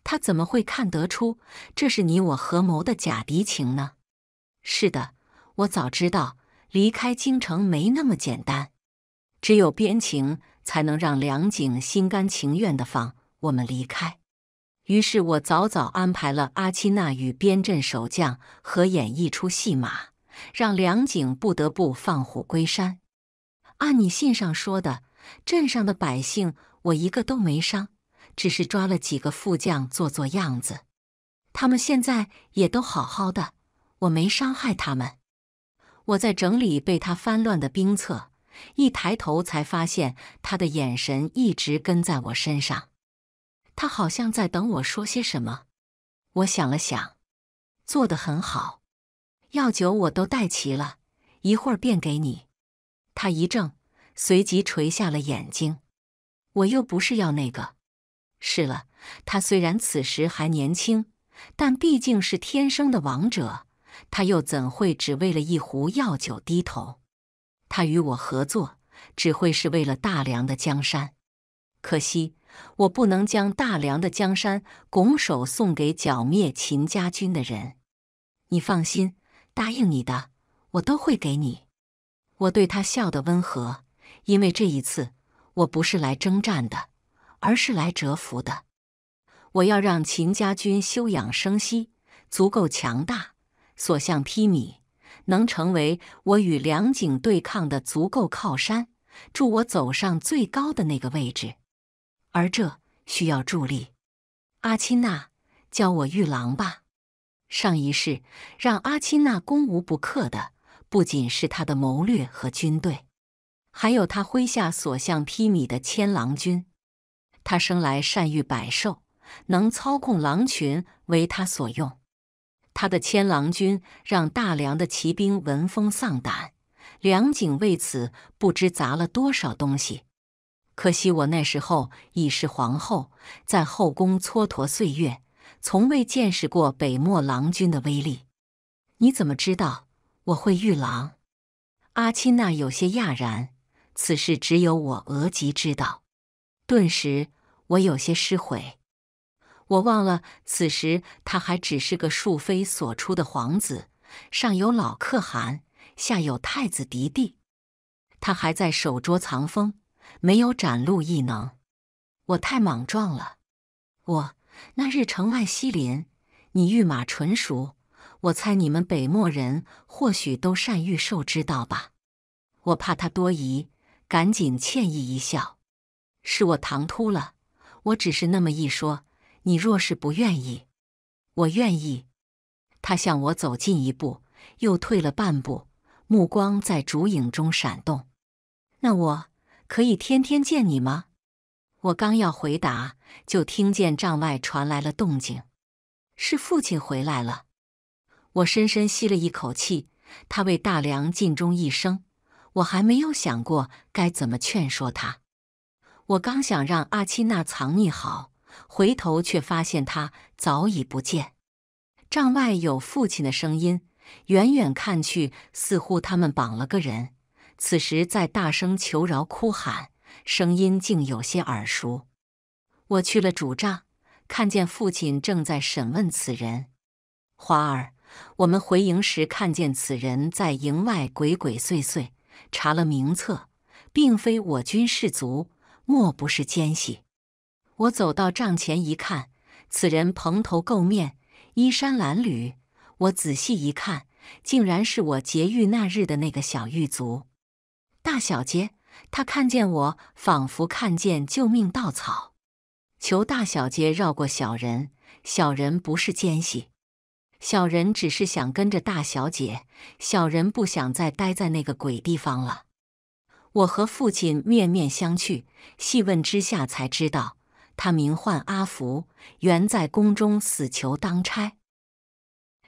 他怎么会看得出这是你我合谋的假敌情呢？是的，我早知道离开京城没那么简单，只有边情才能让梁景心甘情愿的放我们离开。于是我早早安排了阿七娜与边镇守将合演一出戏码，让梁景不得不放虎归山。按你信上说的，镇上的百姓我一个都没伤。只是抓了几个副将做做样子，他们现在也都好好的，我没伤害他们。我在整理被他翻乱的兵册，一抬头才发现他的眼神一直跟在我身上，他好像在等我说些什么。我想了想，做的很好，药酒我都带齐了，一会儿便给你。他一怔，随即垂下了眼睛。我又不是要那个。是了，他虽然此时还年轻，但毕竟是天生的王者。他又怎会只为了一壶药酒低头？他与我合作，只会是为了大梁的江山。可惜我不能将大梁的江山拱手送给剿灭秦家军的人。你放心，答应你的，我都会给你。我对他笑得温和，因为这一次我不是来征战的。而是来折服的。我要让秦家军休养生息，足够强大，所向披靡，能成为我与梁景对抗的足够靠山，助我走上最高的那个位置。而这需要助力。阿钦娜，教我御狼吧。上一世让阿钦娜攻无不克的，不仅是他的谋略和军队，还有他麾下所向披靡的千狼军。他生来善于百兽，能操控狼群为他所用。他的千狼军让大梁的骑兵闻风丧胆，梁景为此不知砸了多少东西。可惜我那时候已是皇后，在后宫蹉跎岁月，从未见识过北漠狼军的威力。你怎么知道我会御狼？阿钦娜有些讶然，此事只有我额吉知道。顿时。我有些失悔，我忘了此时他还只是个庶妃所出的皇子，上有老可汗，下有太子嫡弟，他还在手捉藏锋，没有展露异能。我太莽撞了。我那日城外西林，你御马纯熟，我猜你们北漠人或许都善御兽之道吧。我怕他多疑，赶紧歉意一笑，是我唐突了。我只是那么一说，你若是不愿意，我愿意。他向我走近一步，又退了半步，目光在烛影中闪动。那我可以天天见你吗？我刚要回答，就听见帐外传来了动静，是父亲回来了。我深深吸了一口气，他为大梁尽忠一生，我还没有想过该怎么劝说他。我刚想让阿七那藏匿好，回头却发现他早已不见。帐外有父亲的声音，远远看去，似乎他们绑了个人，此时在大声求饶哭喊，声音竟有些耳熟。我去了主帐，看见父亲正在审问此人。华儿，我们回营时看见此人在营外鬼鬼祟祟，查了名册，并非我军士卒。莫不是奸细？我走到帐前一看，此人蓬头垢面，衣衫褴褛。我仔细一看，竟然是我劫狱那日的那个小狱卒。大小姐，他看见我，仿佛看见救命稻草，求大小姐绕过小人。小人不是奸细，小人只是想跟着大小姐。小人不想再待在那个鬼地方了。我和父亲面面相觑，细问之下才知道，他名唤阿福，原在宫中死囚当差，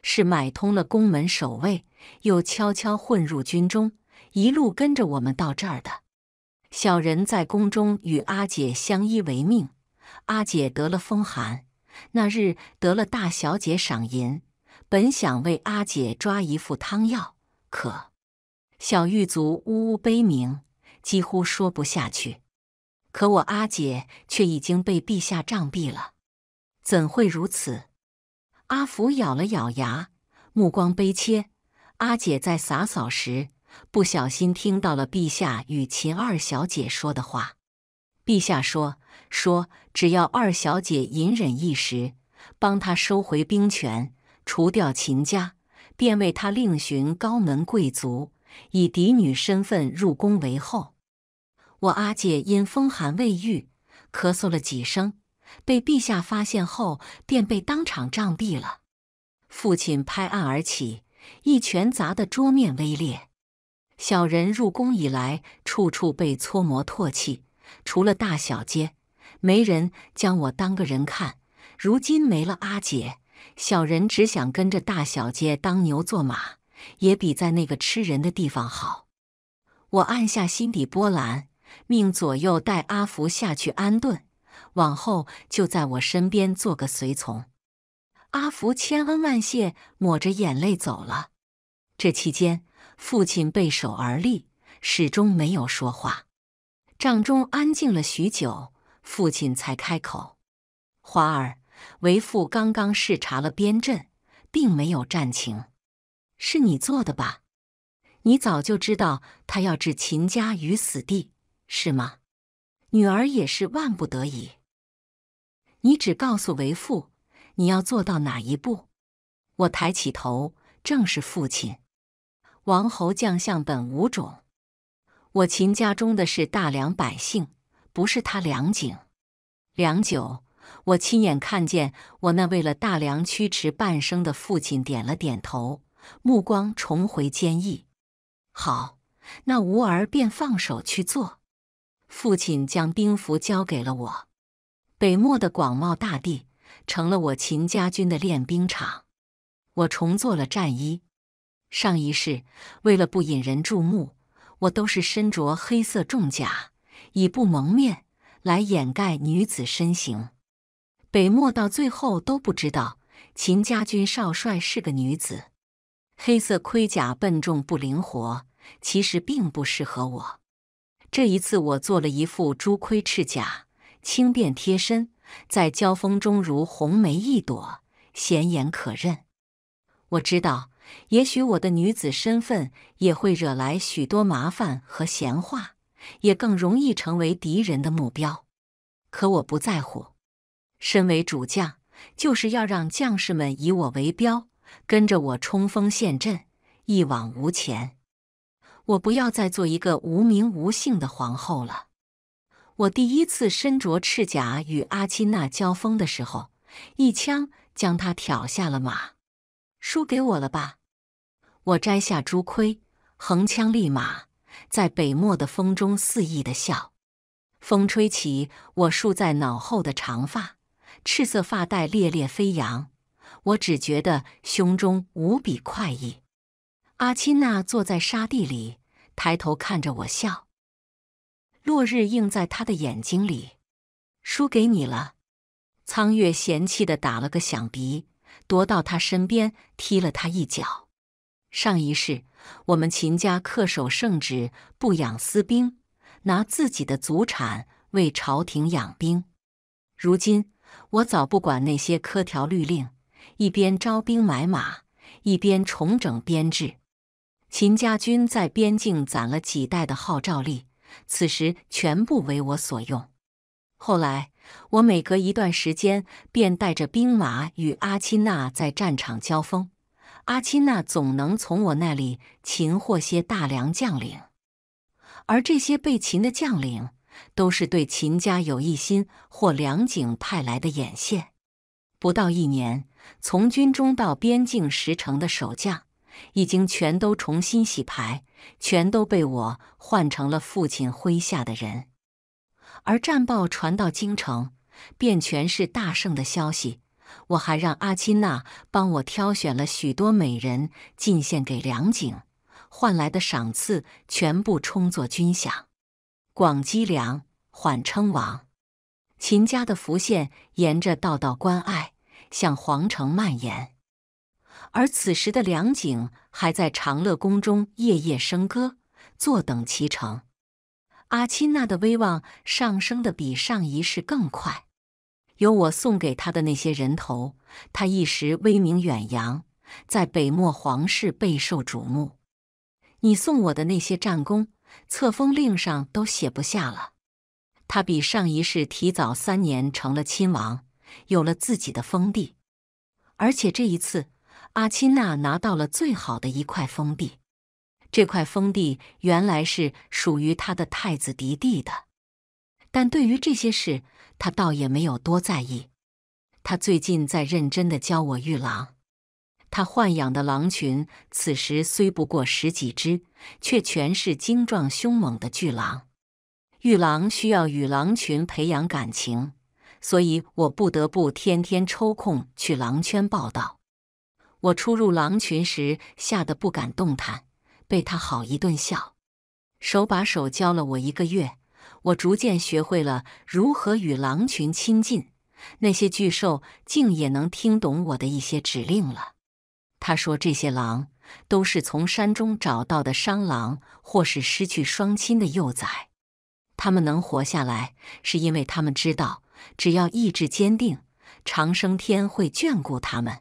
是买通了宫门守卫，又悄悄混入军中，一路跟着我们到这儿的。小人在宫中与阿姐相依为命，阿姐得了风寒，那日得了大小姐赏银，本想为阿姐抓一副汤药，可小狱卒呜呜悲鸣。几乎说不下去，可我阿姐却已经被陛下杖毙了，怎会如此？阿福咬了咬牙，目光悲切。阿姐在洒扫时不小心听到了陛下与秦二小姐说的话。陛下说，说只要二小姐隐忍一时，帮她收回兵权，除掉秦家，便为她另寻高门贵族。以嫡女身份入宫为后，我阿姐因风寒未愈，咳嗽了几声，被陛下发现后便被当场杖毙了。父亲拍案而起，一拳砸得桌面微裂。小人入宫以来，处处被搓磨唾弃，除了大小姐，没人将我当个人看。如今没了阿姐，小人只想跟着大小姐当牛做马。也比在那个吃人的地方好。我按下心底波澜，命左右带阿福下去安顿，往后就在我身边做个随从。阿福千恩万谢，抹着眼泪走了。这期间，父亲背手而立，始终没有说话。帐中安静了许久，父亲才开口：“华儿，为父刚刚视察了边镇，并没有战情。”是你做的吧？你早就知道他要置秦家于死地，是吗？女儿也是万不得已。你只告诉为父，你要做到哪一步？我抬起头，正是父亲。王侯将相本无种，我秦家中的是大梁百姓，不是他梁景。良久，我亲眼看见我那为了大梁屈迟半生的父亲点了点头。目光重回坚毅。好，那吾儿便放手去做。父亲将兵符交给了我。北漠的广袤大地成了我秦家军的练兵场。我重做了战衣。上一世为了不引人注目，我都是身着黑色重甲，以布蒙面来掩盖女子身形。北漠到最后都不知道秦家军少帅是个女子。黑色盔甲笨重不灵活，其实并不适合我。这一次，我做了一副朱盔赤甲，轻便贴身，在交锋中如红梅一朵，显眼可认。我知道，也许我的女子身份也会惹来许多麻烦和闲话，也更容易成为敌人的目标。可我不在乎，身为主将，就是要让将士们以我为标。跟着我冲锋陷阵，一往无前。我不要再做一个无名无姓的皇后了。我第一次身着赤甲与阿钦娜交锋的时候，一枪将她挑下了马。输给我了吧？我摘下朱盔，横枪立马，在北漠的风中肆意的笑。风吹起我束在脑后的长发，赤色发带猎猎飞扬。我只觉得胸中无比快意。阿钦娜坐在沙地里，抬头看着我笑，落日映在她的眼睛里。输给你了，苍月嫌弃的打了个响鼻，夺到他身边，踢了他一脚。上一世，我们秦家恪守圣旨，不养私兵，拿自己的祖产为朝廷养兵。如今，我早不管那些苛条律令。一边招兵买马，一边重整编制。秦家军在边境攒了几代的号召力，此时全部为我所用。后来，我每隔一段时间便带着兵马与阿钦纳在战场交锋。阿钦纳总能从我那里擒获些大梁将领，而这些被擒的将领，都是对秦家有一心或梁景派来的眼线。不到一年。从军中到边境十城的守将，已经全都重新洗牌，全都被我换成了父亲麾下的人。而战报传到京城，便全是大胜的消息。我还让阿钦娜帮我挑选了许多美人进献给梁景，换来的赏赐全部充作军饷，广积粮，缓称王。秦家的福线沿着道道关隘。向皇城蔓延，而此时的梁景还在长乐宫中夜夜笙歌，坐等其成。阿钦娜的威望上升的比上一世更快，有我送给他的那些人头，他一时威名远扬，在北漠皇室备受瞩目。你送我的那些战功，册封令上都写不下了。他比上一世提早三年成了亲王。有了自己的封地，而且这一次，阿钦娜拿到了最好的一块封地。这块封地原来是属于她的太子迪蒂的，但对于这些事，他倒也没有多在意。他最近在认真的教我御狼。他豢养的狼群此时虽不过十几只，却全是精壮凶猛的巨狼。御狼需要与狼群培养感情。所以我不得不天天抽空去狼圈报道。我初入狼群时吓得不敢动弹，被他好一顿笑，手把手教了我一个月，我逐渐学会了如何与狼群亲近。那些巨兽竟也能听懂我的一些指令了。他说：“这些狼都是从山中找到的伤狼，或是失去双亲的幼崽。他们能活下来，是因为他们知道。”只要意志坚定，长生天会眷顾他们。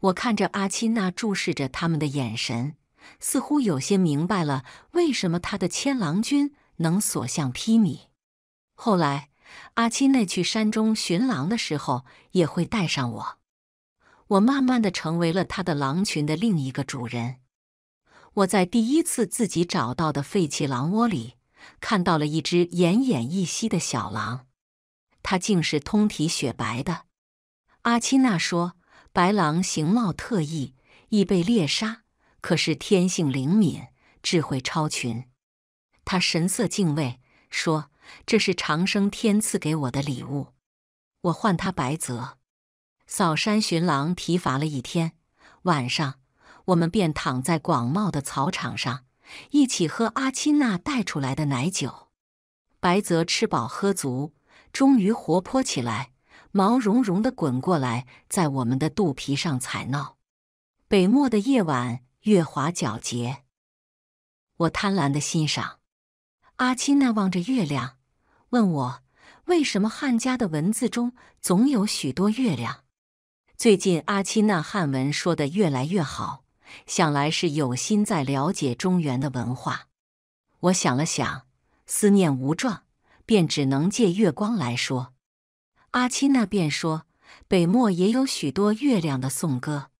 我看着阿钦那注视着他们的眼神，似乎有些明白了为什么他的千狼军能所向披靡。后来，阿钦那去山中寻狼的时候，也会带上我。我慢慢的成为了他的狼群的另一个主人。我在第一次自己找到的废弃狼窝里，看到了一只奄奄一息的小狼。它竟是通体雪白的。阿齐娜说：“白狼形貌特异，易被猎杀，可是天性灵敏，智慧超群。”他神色敬畏，说：“这是长生天赐给我的礼物，我唤他白泽。”扫山寻狼，疲乏了一天，晚上我们便躺在广袤的草场上，一起喝阿齐娜带出来的奶酒。白泽吃饱喝足。终于活泼起来，毛茸茸的滚过来，在我们的肚皮上踩闹。北漠的夜晚，月华皎洁，我贪婪的欣赏。阿钦那望着月亮，问我为什么汉家的文字中总有许多月亮。最近阿钦那汉文说的越来越好，想来是有心在了解中原的文化。我想了想，思念无状。便只能借月光来说。阿七那便说，北漠也有许多月亮的颂歌。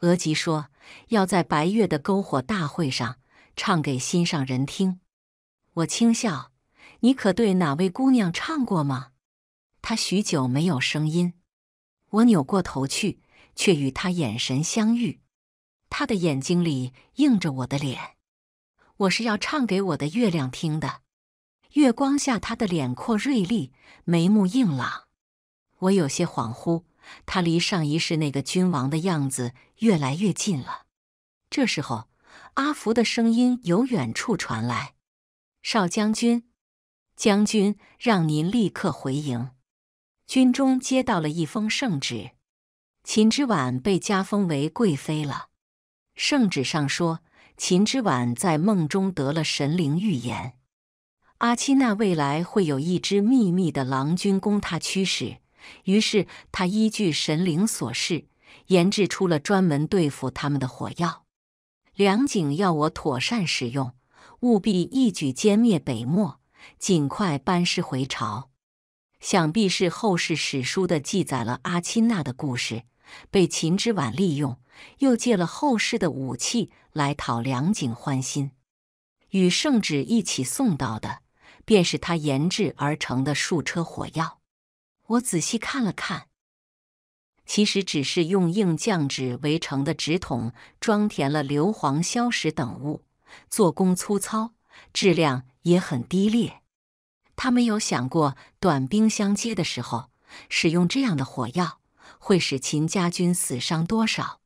额吉说要在白月的篝火大会上唱给心上人听。我轻笑，你可对哪位姑娘唱过吗？他许久没有声音。我扭过头去，却与他眼神相遇。他的眼睛里映着我的脸。我是要唱给我的月亮听的。月光下，他的脸廓锐利，眉目硬朗。我有些恍惚，他离上一世那个君王的样子越来越近了。这时候，阿福的声音由远处传来：“少将军，将军让您立刻回营。军中接到了一封圣旨，秦之婉被加封为贵妃了。圣旨上说，秦之婉在梦中得了神灵预言。”阿钦那未来会有一支秘密的狼军供他驱使，于是他依据神灵所示，研制出了专门对付他们的火药。梁景要我妥善使用，务必一举歼灭北漠，尽快班师回朝。想必是后世史书的记载了阿钦那的故事，被秦之晚利用，又借了后世的武器来讨梁景欢心，与圣旨一起送到的。便是他研制而成的数车火药，我仔细看了看，其实只是用硬浆纸围成的纸筒，装填了硫磺、硝石等物，做工粗糙，质量也很低劣。他没有想过，短兵相接的时候使用这样的火药，会使秦家军死伤多少。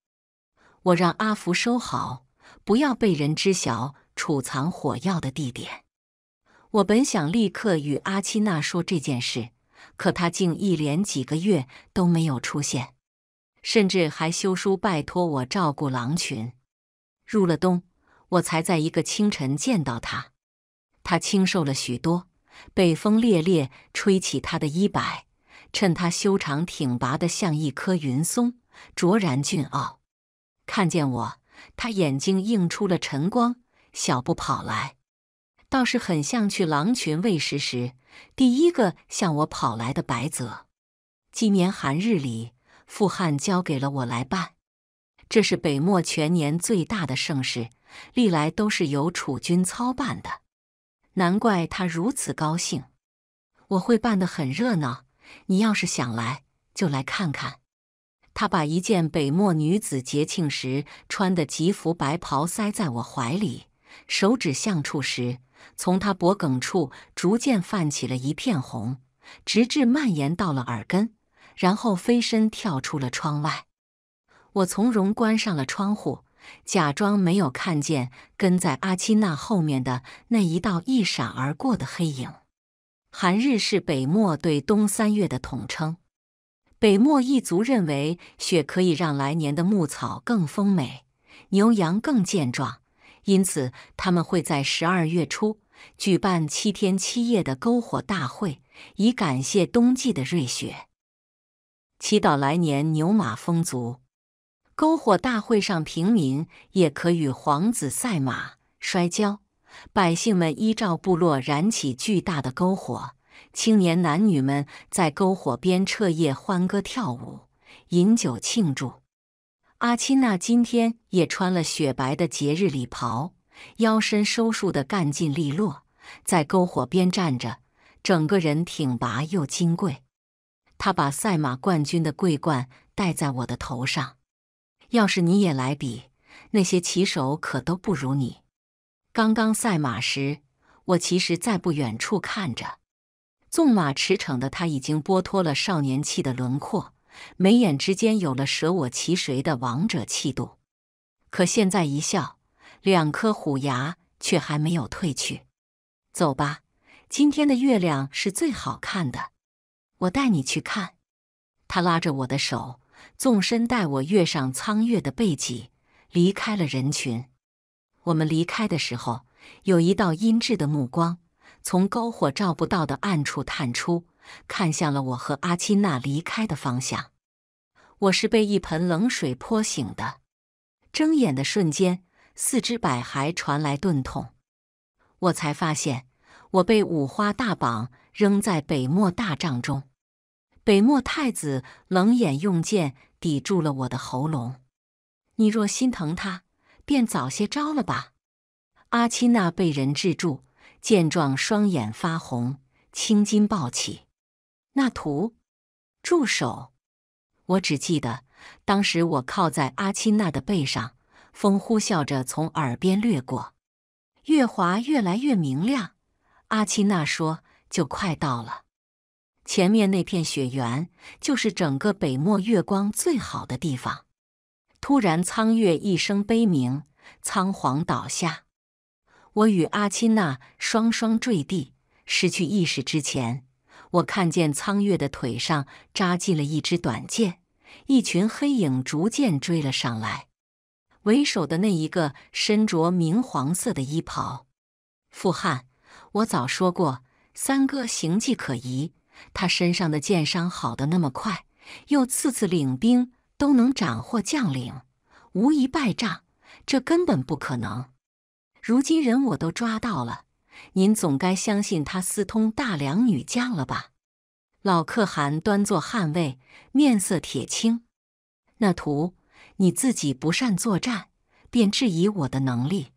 我让阿福收好，不要被人知晓储藏火药的地点。我本想立刻与阿七娜说这件事，可她竟一连几个月都没有出现，甚至还修书拜托我照顾狼群。入了冬，我才在一个清晨见到她，他清瘦了许多，北风烈烈吹起他的衣摆，衬他修长挺拔的像一棵云松，卓然俊傲。看见我，他眼睛映出了晨光，小步跑来。倒是很像去狼群喂食时，第一个向我跑来的白泽。今年寒日里，傅汉交给了我来办。这是北漠全年最大的盛事，历来都是由楚军操办的，难怪他如此高兴。我会办得很热闹，你要是想来，就来看看。他把一件北漠女子节庆时穿的吉服白袍塞在我怀里，手指向处时。从他脖颈处逐渐泛起了一片红，直至蔓延到了耳根，然后飞身跳出了窗外。我从容关上了窗户，假装没有看见跟在阿七娜后面的那一道一闪而过的黑影。寒日是北漠对东三月的统称。北漠一族认为，雪可以让来年的牧草更丰美，牛羊更健壮。因此，他们会在十二月初举办七天七夜的篝火大会，以感谢冬季的瑞雪，祈祷来年牛马丰足。篝火大会上，平民也可与皇子赛马、摔跤。百姓们依照部落燃起巨大的篝火，青年男女们在篝火边彻夜欢歌跳舞、饮酒庆祝。阿钦娜今天也穿了雪白的节日礼袍，腰身收束的干净利落，在篝火边站着，整个人挺拔又金贵。他把赛马冠军的桂冠戴在我的头上。要是你也来比，那些骑手可都不如你。刚刚赛马时，我其实在不远处看着，纵马驰骋的他已经剥脱了少年气的轮廓。眉眼之间有了舍我其谁的王者气度，可现在一笑，两颗虎牙却还没有褪去。走吧，今天的月亮是最好看的，我带你去看。他拉着我的手，纵身带我跃上苍月的背脊，离开了人群。我们离开的时候，有一道阴鸷的目光从篝火照不到的暗处探出。看向了我和阿亲娜离开的方向。我是被一盆冷水泼醒的，睁眼的瞬间，四肢百骸传来钝痛。我才发现，我被五花大绑扔在北漠大帐中。北漠太子冷眼用剑抵住了我的喉咙：“你若心疼他，便早些招了吧。”阿亲娜被人制住，见状双眼发红，青筋暴起。那图，助手！我只记得当时我靠在阿钦娜的背上，风呼啸着从耳边掠过，月华越来越明亮。阿钦娜说：“就快到了，前面那片雪原就是整个北漠月光最好的地方。”突然，苍月一声悲鸣，仓皇倒下，我与阿钦娜双双坠地，失去意识之前。我看见苍月的腿上扎进了一支短剑，一群黑影逐渐追了上来。为首的那一个身着明黄色的衣袍。傅汉，我早说过，三哥行迹可疑。他身上的剑伤好的那么快，又次次领兵都能斩获将领，无一败仗，这根本不可能。如今人我都抓到了。您总该相信他私通大梁女将了吧？老可汗端坐汗位，面色铁青。那图你自己不善作战，便质疑我的能力。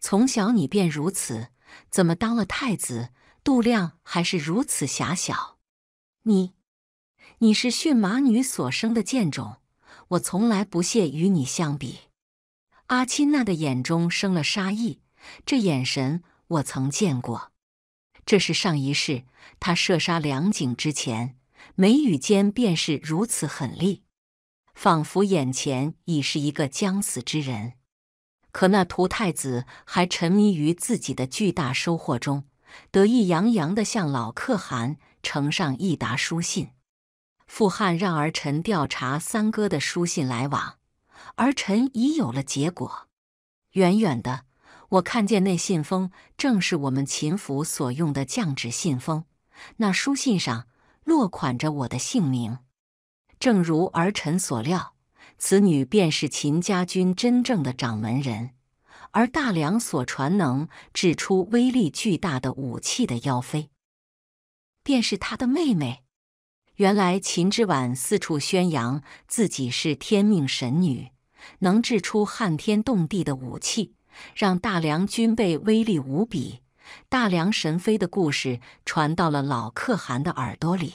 从小你便如此，怎么当了太子，度量还是如此狭小？你，你是驯马女所生的贱种，我从来不屑与你相比。阿钦娜的眼中生了杀意，这眼神。我曾见过，这是上一世他射杀梁景之前，眉宇间便是如此狠厉，仿佛眼前已是一个将死之人。可那涂太子还沉迷于自己的巨大收获中，得意洋洋地向老可汗呈上一沓书信。傅汉让儿臣调查三哥的书信来往，儿臣已有了结果。远远的。我看见那信封正是我们秦府所用的降旨信封，那书信上落款着我的姓名，正如儿臣所料，此女便是秦家军真正的掌门人，而大梁所传能制出威力巨大的武器的妖妃，便是他的妹妹。原来秦之婉四处宣扬自己是天命神女，能制出撼天动地的武器。让大梁军备威力无比，大梁神妃的故事传到了老可汗的耳朵里。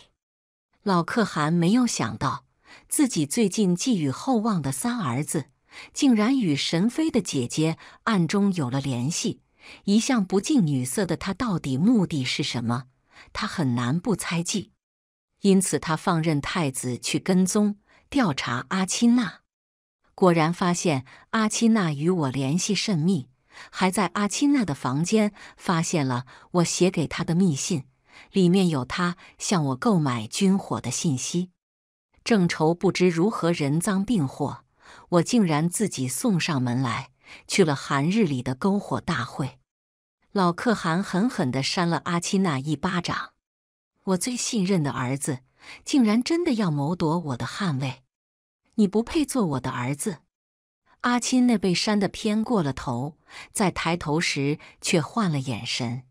老可汗没有想到，自己最近寄予厚望的三儿子，竟然与神妃的姐姐暗中有了联系。一向不近女色的他，到底目的是什么？他很难不猜忌，因此他放任太子去跟踪调查阿钦娜。果然发现阿七娜与我联系甚密，还在阿七娜的房间发现了我写给她的密信，里面有她向我购买军火的信息。正愁不知如何人赃并获，我竟然自己送上门来，去了寒日里的篝火大会。老可汗狠狠地扇了阿七娜一巴掌，我最信任的儿子，竟然真的要谋夺我的汗位。你不配做我的儿子，阿钦那被扇的偏过了头，在抬头时却换了眼神。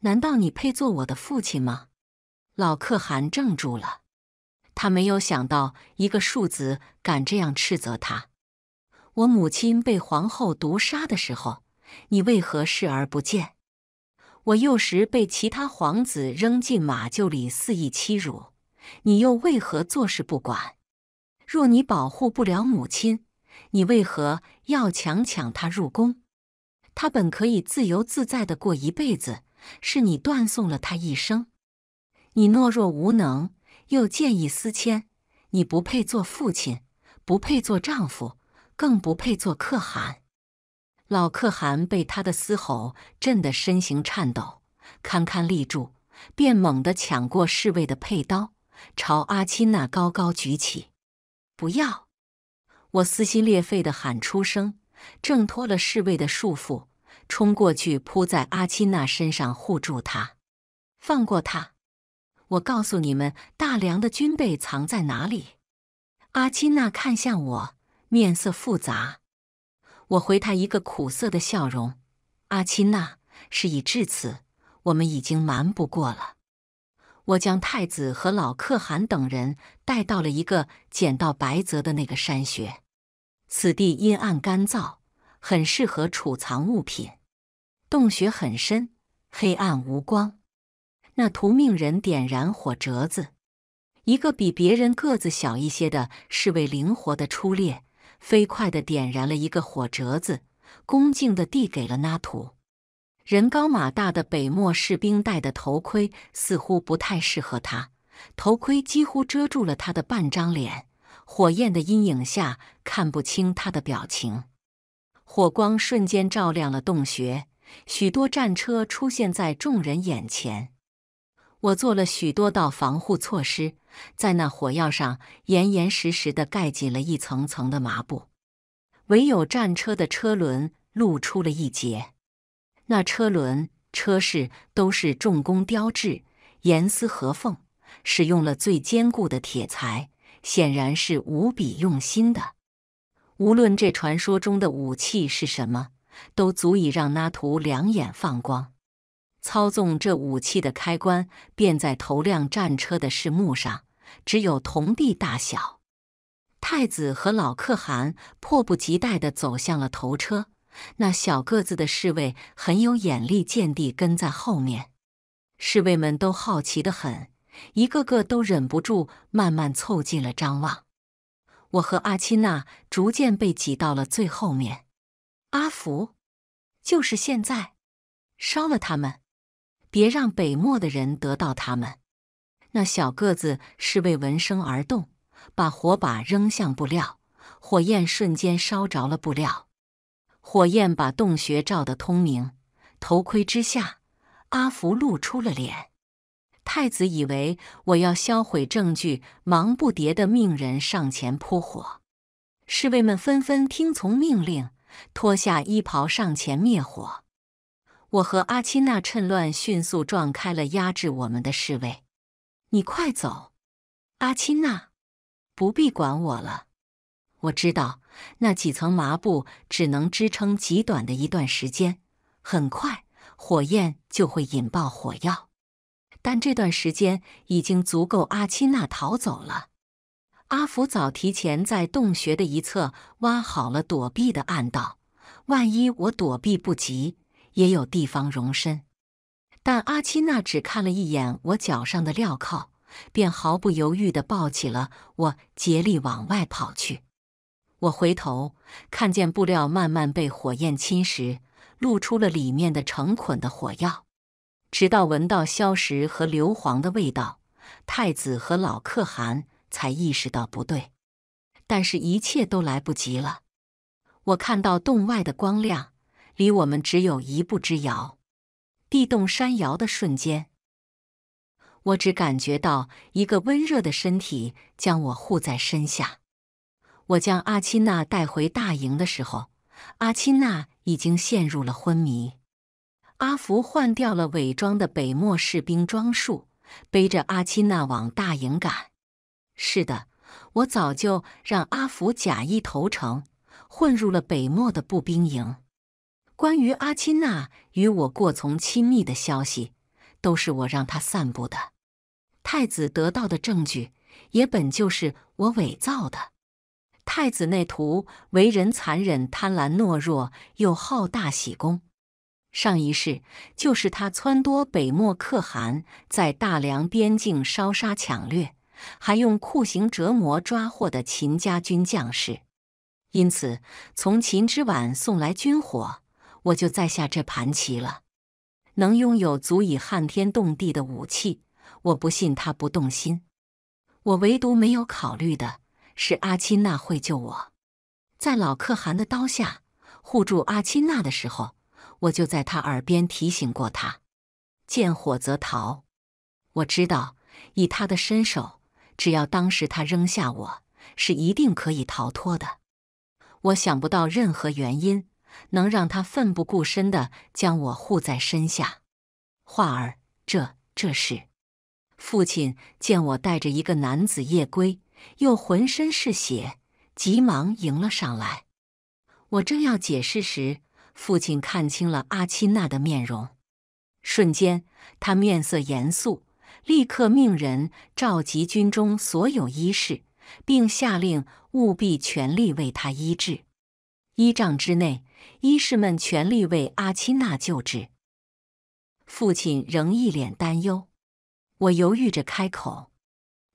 难道你配做我的父亲吗？老可汗怔住了，他没有想到一个庶子敢这样斥责他。我母亲被皇后毒杀的时候，你为何视而不见？我幼时被其他皇子扔进马厩里肆意欺辱，你又为何坐视不管？若你保护不了母亲，你为何要强抢她入宫？她本可以自由自在的过一辈子，是你断送了她一生。你懦弱无能，又见异思迁，你不配做父亲，不配做丈夫，更不配做可汗。老可汗被他的嘶吼震得身形颤抖，堪堪立住，便猛地抢过侍卫的佩刀，朝阿钦那高高举起。不要！我撕心裂肺地喊出声，挣脱了侍卫的束缚，冲过去扑在阿金娜身上护住她，放过她！我告诉你们，大梁的军备藏在哪里？阿金娜看向我，面色复杂。我回他一个苦涩的笑容。阿金娜，事已至此，我们已经瞒不过了。我将太子和老可汗等人带到了一个捡到白泽的那个山穴。此地阴暗干燥，很适合储藏物品。洞穴很深，黑暗无光。那图命人点燃火折子。一个比别人个子小一些的侍卫灵活的出列，飞快的点燃了一个火折子，恭敬的递给了那图。人高马大的北漠士兵戴的头盔似乎不太适合他，头盔几乎遮住了他的半张脸。火焰的阴影下看不清他的表情。火光瞬间照亮了洞穴，许多战车出现在众人眼前。我做了许多道防护措施，在那火药上严严实实地盖紧了一层层的麻布，唯有战车的车轮露出了一截。那车轮、车饰都是重工雕制，严丝合缝，使用了最坚固的铁材，显然是无比用心的。无论这传说中的武器是什么，都足以让那图两眼放光。操纵这武器的开关便在头辆战车的饰木上，只有铜币大小。太子和老可汗迫不及待地走向了头车。那小个子的侍卫很有眼力见地，跟在后面。侍卫们都好奇的很，一个个都忍不住慢慢凑近了张望。我和阿七娜逐渐被挤到了最后面。阿福，就是现在，烧了他们，别让北漠的人得到他们。那小个子侍卫闻声而动，把火把扔向布料，火焰瞬间烧着了布料。火焰把洞穴照得通明，头盔之下，阿福露出了脸。太子以为我要销毁证据，忙不迭的命人上前扑火。侍卫们纷纷听从命令，脱下衣袍上前灭火。我和阿钦娜趁乱迅速撞开了压制我们的侍卫。你快走，阿钦娜，不必管我了。我知道那几层麻布只能支撑极短的一段时间，很快火焰就会引爆火药。但这段时间已经足够阿钦娜逃走了。阿福早提前在洞穴的一侧挖好了躲避的暗道，万一我躲避不及，也有地方容身。但阿钦娜只看了一眼我脚上的镣铐，便毫不犹豫的抱起了我，竭力往外跑去。我回头看见布料慢慢被火焰侵蚀，露出了里面的成捆的火药。直到闻到硝石和硫磺的味道，太子和老可汗才意识到不对，但是一切都来不及了。我看到洞外的光亮，离我们只有一步之遥。地动山摇的瞬间，我只感觉到一个温热的身体将我护在身下。我将阿钦娜带回大营的时候，阿钦娜已经陷入了昏迷。阿福换掉了伪装的北漠士兵装束，背着阿钦娜往大营赶。是的，我早就让阿福假意投诚，混入了北漠的步兵营。关于阿钦娜与我过从亲密的消息，都是我让他散布的。太子得到的证据，也本就是我伪造的。太子那图为人残忍、贪婪、懦弱，又好大喜功。上一世就是他撺掇北漠可汗在大梁边境烧杀抢掠，还用酷刑折磨抓获的秦家军将士。因此，从秦之晚送来军火，我就在下这盘棋了。能拥有足以撼天动地的武器，我不信他不动心。我唯独没有考虑的。是阿钦娜会救我，在老可汗的刀下护住阿钦娜的时候，我就在他耳边提醒过他：见火则逃。我知道，以他的身手，只要当时他扔下我，是一定可以逃脱的。我想不到任何原因能让他奋不顾身地将我护在身下。画儿，这这是父亲见我带着一个男子夜归。又浑身是血，急忙迎了上来。我正要解释时，父亲看清了阿钦娜的面容，瞬间他面色严肃，立刻命人召集军中所有医士，并下令务必全力为他医治。一丈之内，医士们全力为阿钦娜救治。父亲仍一脸担忧，我犹豫着开口：“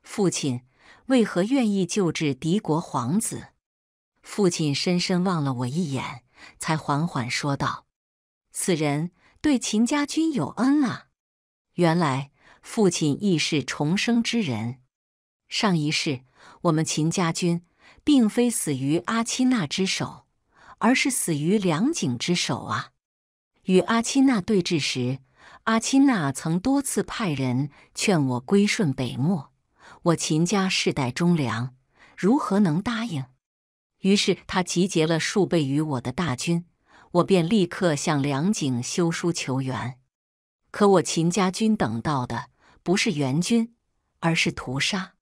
父亲。”为何愿意救治敌国皇子？父亲深深望了我一眼，才缓缓说道：“此人对秦家军有恩啊！原来父亲亦是重生之人。上一世，我们秦家军并非死于阿钦那之手，而是死于梁景之手啊！与阿钦那对峙时，阿钦那曾多次派人劝我归顺北漠。”我秦家世代忠良，如何能答应？于是他集结了数倍于我的大军，我便立刻向梁景修书求援。可我秦家军等到的不是援军，而是屠杀。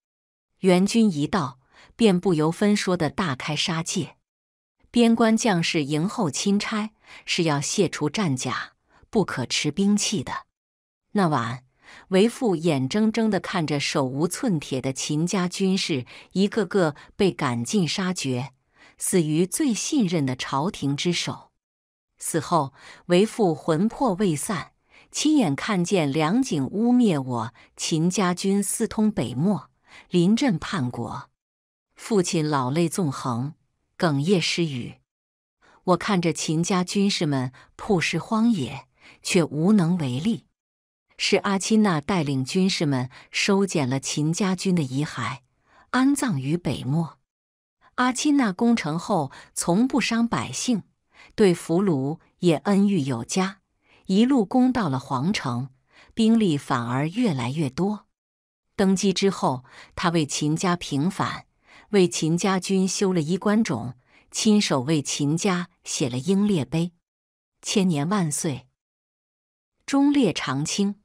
援军一到，便不由分说的大开杀戒。边关将士迎候钦差，是要卸除战甲，不可持兵器的。那晚。为父眼睁睁地看着手无寸铁的秦家军士一个个被赶尽杀绝，死于最信任的朝廷之手。死后，为父魂魄未散，亲眼看见梁景污蔑我秦家军私通北漠，临阵叛国。父亲老泪纵横，哽咽失语。我看着秦家军士们曝尸荒野，却无能为力。是阿钦纳带领军士们收捡了秦家军的遗骸，安葬于北漠。阿钦纳攻城后，从不伤百姓，对俘虏也恩遇有加。一路攻到了皇城，兵力反而越来越多。登基之后，他为秦家平反，为秦家军修了衣冠冢，亲手为秦家写了英烈碑：“千年万岁，忠烈长青。”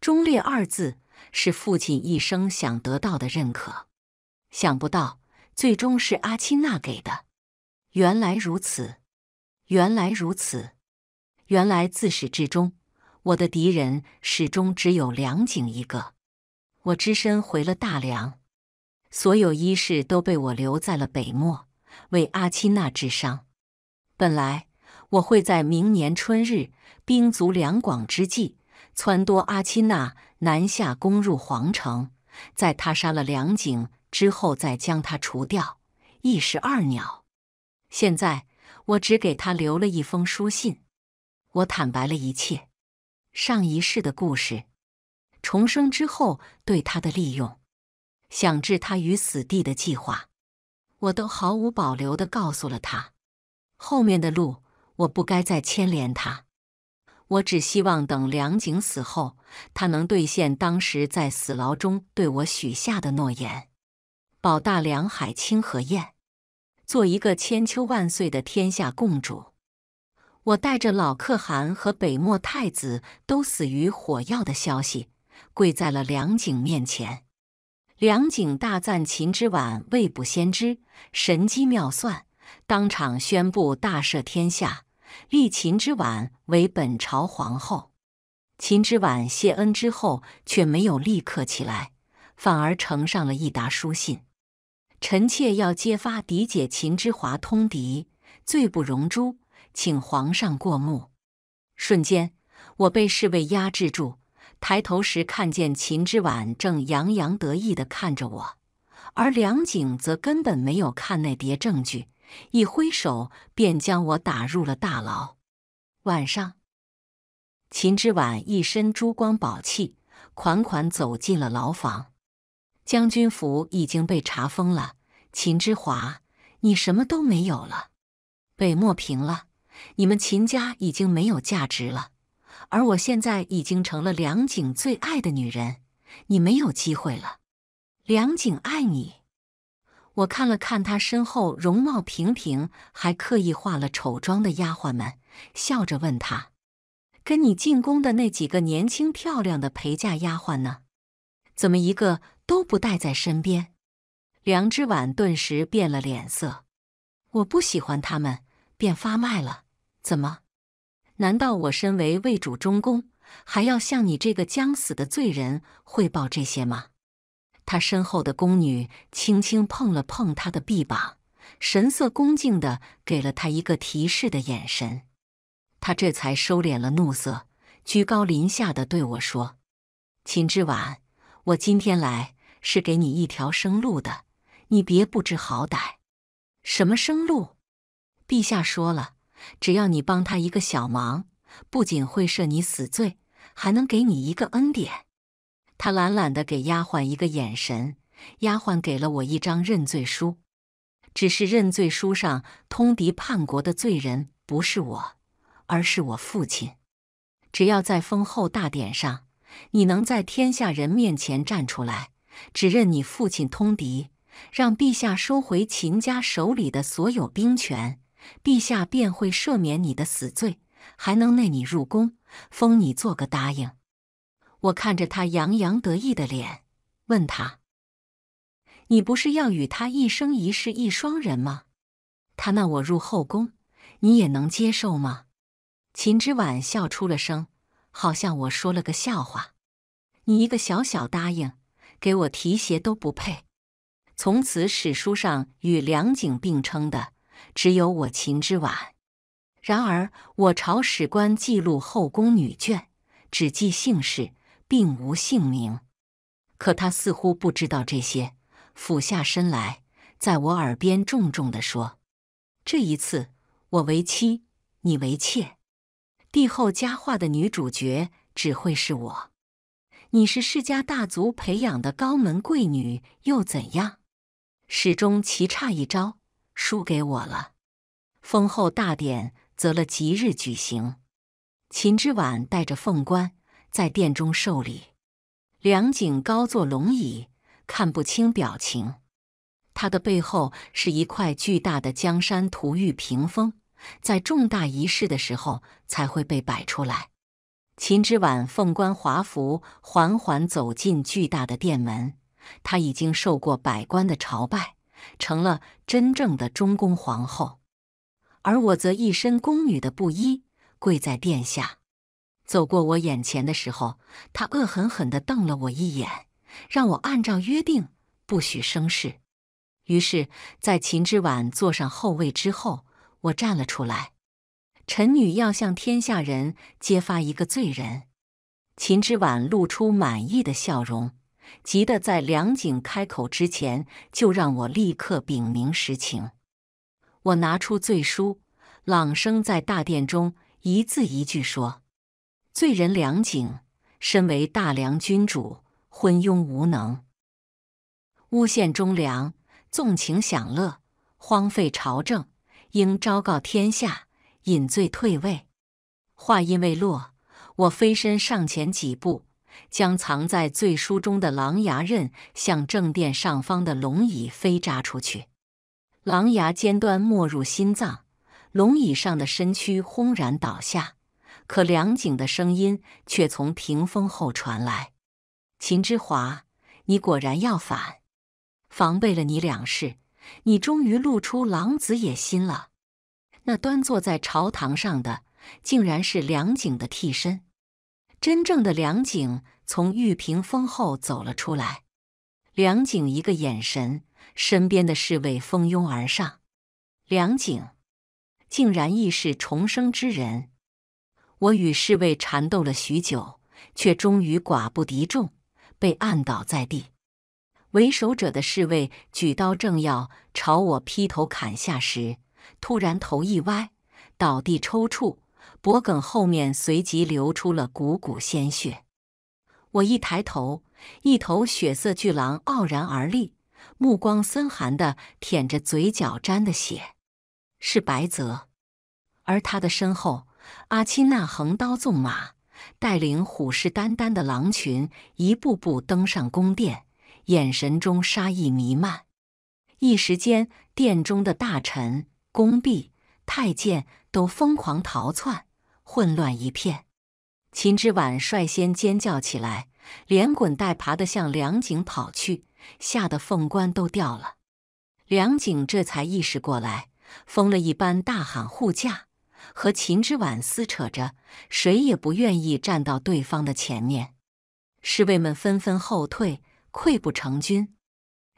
忠烈二字是父亲一生想得到的认可，想不到最终是阿钦娜给的。原来如此，原来如此，原来自始至终我的敌人始终只有梁景一个。我只身回了大梁，所有衣饰都被我留在了北漠，为阿钦娜治伤。本来我会在明年春日兵足两广之际。撺掇阿钦纳南下攻入皇城，在他杀了梁景之后，再将他除掉，一石二鸟。现在我只给他留了一封书信，我坦白了一切，上一世的故事，重生之后对他的利用，想置他于死地的计划，我都毫无保留地告诉了他。后面的路我不该再牵连他。我只希望等梁景死后，他能兑现当时在死牢中对我许下的诺言，保大梁海清河晏，做一个千秋万岁的天下共主。我带着老可汗和北漠太子都死于火药的消息，跪在了梁景面前。梁景大赞秦之晚未卜先知，神机妙算，当场宣布大赦天下。立秦之婉为本朝皇后。秦之婉谢恩之后，却没有立刻起来，反而呈上了一沓书信。臣妾要揭发嫡姐秦之华通敌，罪不容诛，请皇上过目。瞬间，我被侍卫压制住。抬头时，看见秦之婉正洋洋得意地看着我，而梁景则根本没有看那叠证据。一挥手，便将我打入了大牢。晚上，秦之婉一身珠光宝气，款款走进了牢房。将军府已经被查封了，秦之华，你什么都没有了。北漠平了，你们秦家已经没有价值了。而我现在已经成了梁景最爱的女人，你没有机会了。梁景爱你。我看了看他身后容貌平平、还刻意化了丑妆的丫鬟们，笑着问他：“跟你进宫的那几个年轻漂亮的陪嫁丫鬟呢？怎么一个都不带在身边？”梁之婉顿时变了脸色：“我不喜欢他们，便发卖了。怎么？难道我身为魏主中宫，还要向你这个将死的罪人汇报这些吗？”他身后的宫女轻轻碰了碰他的臂膀，神色恭敬地给了他一个提示的眼神。他这才收敛了怒色，居高临下地对我说：“秦之晚，我今天来是给你一条生路的，你别不知好歹。什么生路？陛下说了，只要你帮他一个小忙，不仅会赦你死罪，还能给你一个恩典。”他懒懒地给丫鬟一个眼神，丫鬟给了我一张认罪书，只是认罪书上通敌叛国的罪人不是我，而是我父亲。只要在封后大典上，你能在天下人面前站出来指认你父亲通敌，让陛下收回秦家手里的所有兵权，陛下便会赦免你的死罪，还能内你入宫，封你做个答应。我看着他洋洋得意的脸，问他：“你不是要与他一生一世一双人吗？他纳我入后宫，你也能接受吗？”秦之婉笑出了声，好像我说了个笑话。你一个小小答应，给我提鞋都不配。从此史书上与梁景并称的，只有我秦之婉。然而我朝史官记录后宫女眷，只记姓氏。并无姓名，可他似乎不知道这些。俯下身来，在我耳边重重地说：“这一次，我为妻，你为妾。帝后佳话的女主角只会是我。你是世家大族培养的高门贵女，又怎样？始终棋差一招，输给我了。封后大典择了吉日举行，秦之晚带着凤冠。”在殿中受礼，梁景高坐龙椅，看不清表情。他的背后是一块巨大的江山图玉屏风，在重大仪式的时候才会被摆出来。秦之婉凤冠华服，缓缓走进巨大的殿门。她已经受过百官的朝拜，成了真正的中宫皇后。而我则一身宫女的布衣，跪在殿下。走过我眼前的时候，他恶狠狠地瞪了我一眼，让我按照约定不许生事。于是，在秦之婉坐上后位之后，我站了出来，臣女要向天下人揭发一个罪人。秦之婉露出满意的笑容，急得在梁景开口之前就让我立刻禀明实情。我拿出罪书，朗声在大殿中一字一句说。罪人梁景，身为大梁君主，昏庸无能，诬陷忠良，纵情享乐，荒废朝政，应昭告天下，引罪退位。话音未落，我飞身上前几步，将藏在罪书中的狼牙刃向正殿上方的龙椅飞扎出去，狼牙尖端没入心脏，龙椅上的身躯轰然倒下。可梁景的声音却从屏风后传来：“秦之华，你果然要反！防备了你两世，你终于露出狼子野心了。”那端坐在朝堂上的，竟然是梁景的替身。真正的梁景从玉屏风后走了出来。梁景一个眼神，身边的侍卫蜂拥而上。梁景竟然亦是重生之人。我与侍卫缠斗了许久，却终于寡不敌众，被按倒在地。为首者的侍卫举刀正要朝我劈头砍下时，突然头一歪，倒地抽搐，脖梗后面随即流出了股股鲜血。我一抬头，一头血色巨狼傲然而立，目光森寒地舔着嘴角沾的血，是白泽，而他的身后。阿钦那横刀纵马，带领虎视眈眈的狼群一步步登上宫殿，眼神中杀意弥漫。一时间，殿中的大臣、宫婢、太监都疯狂逃窜，混乱一片。秦之婉率先尖叫起来，连滚带爬的向梁景跑去，吓得凤冠都掉了。梁景这才意识过来，疯了一般大喊：“护驾！”和秦之婉撕扯着，谁也不愿意站到对方的前面。侍卫们纷纷后退，溃不成军。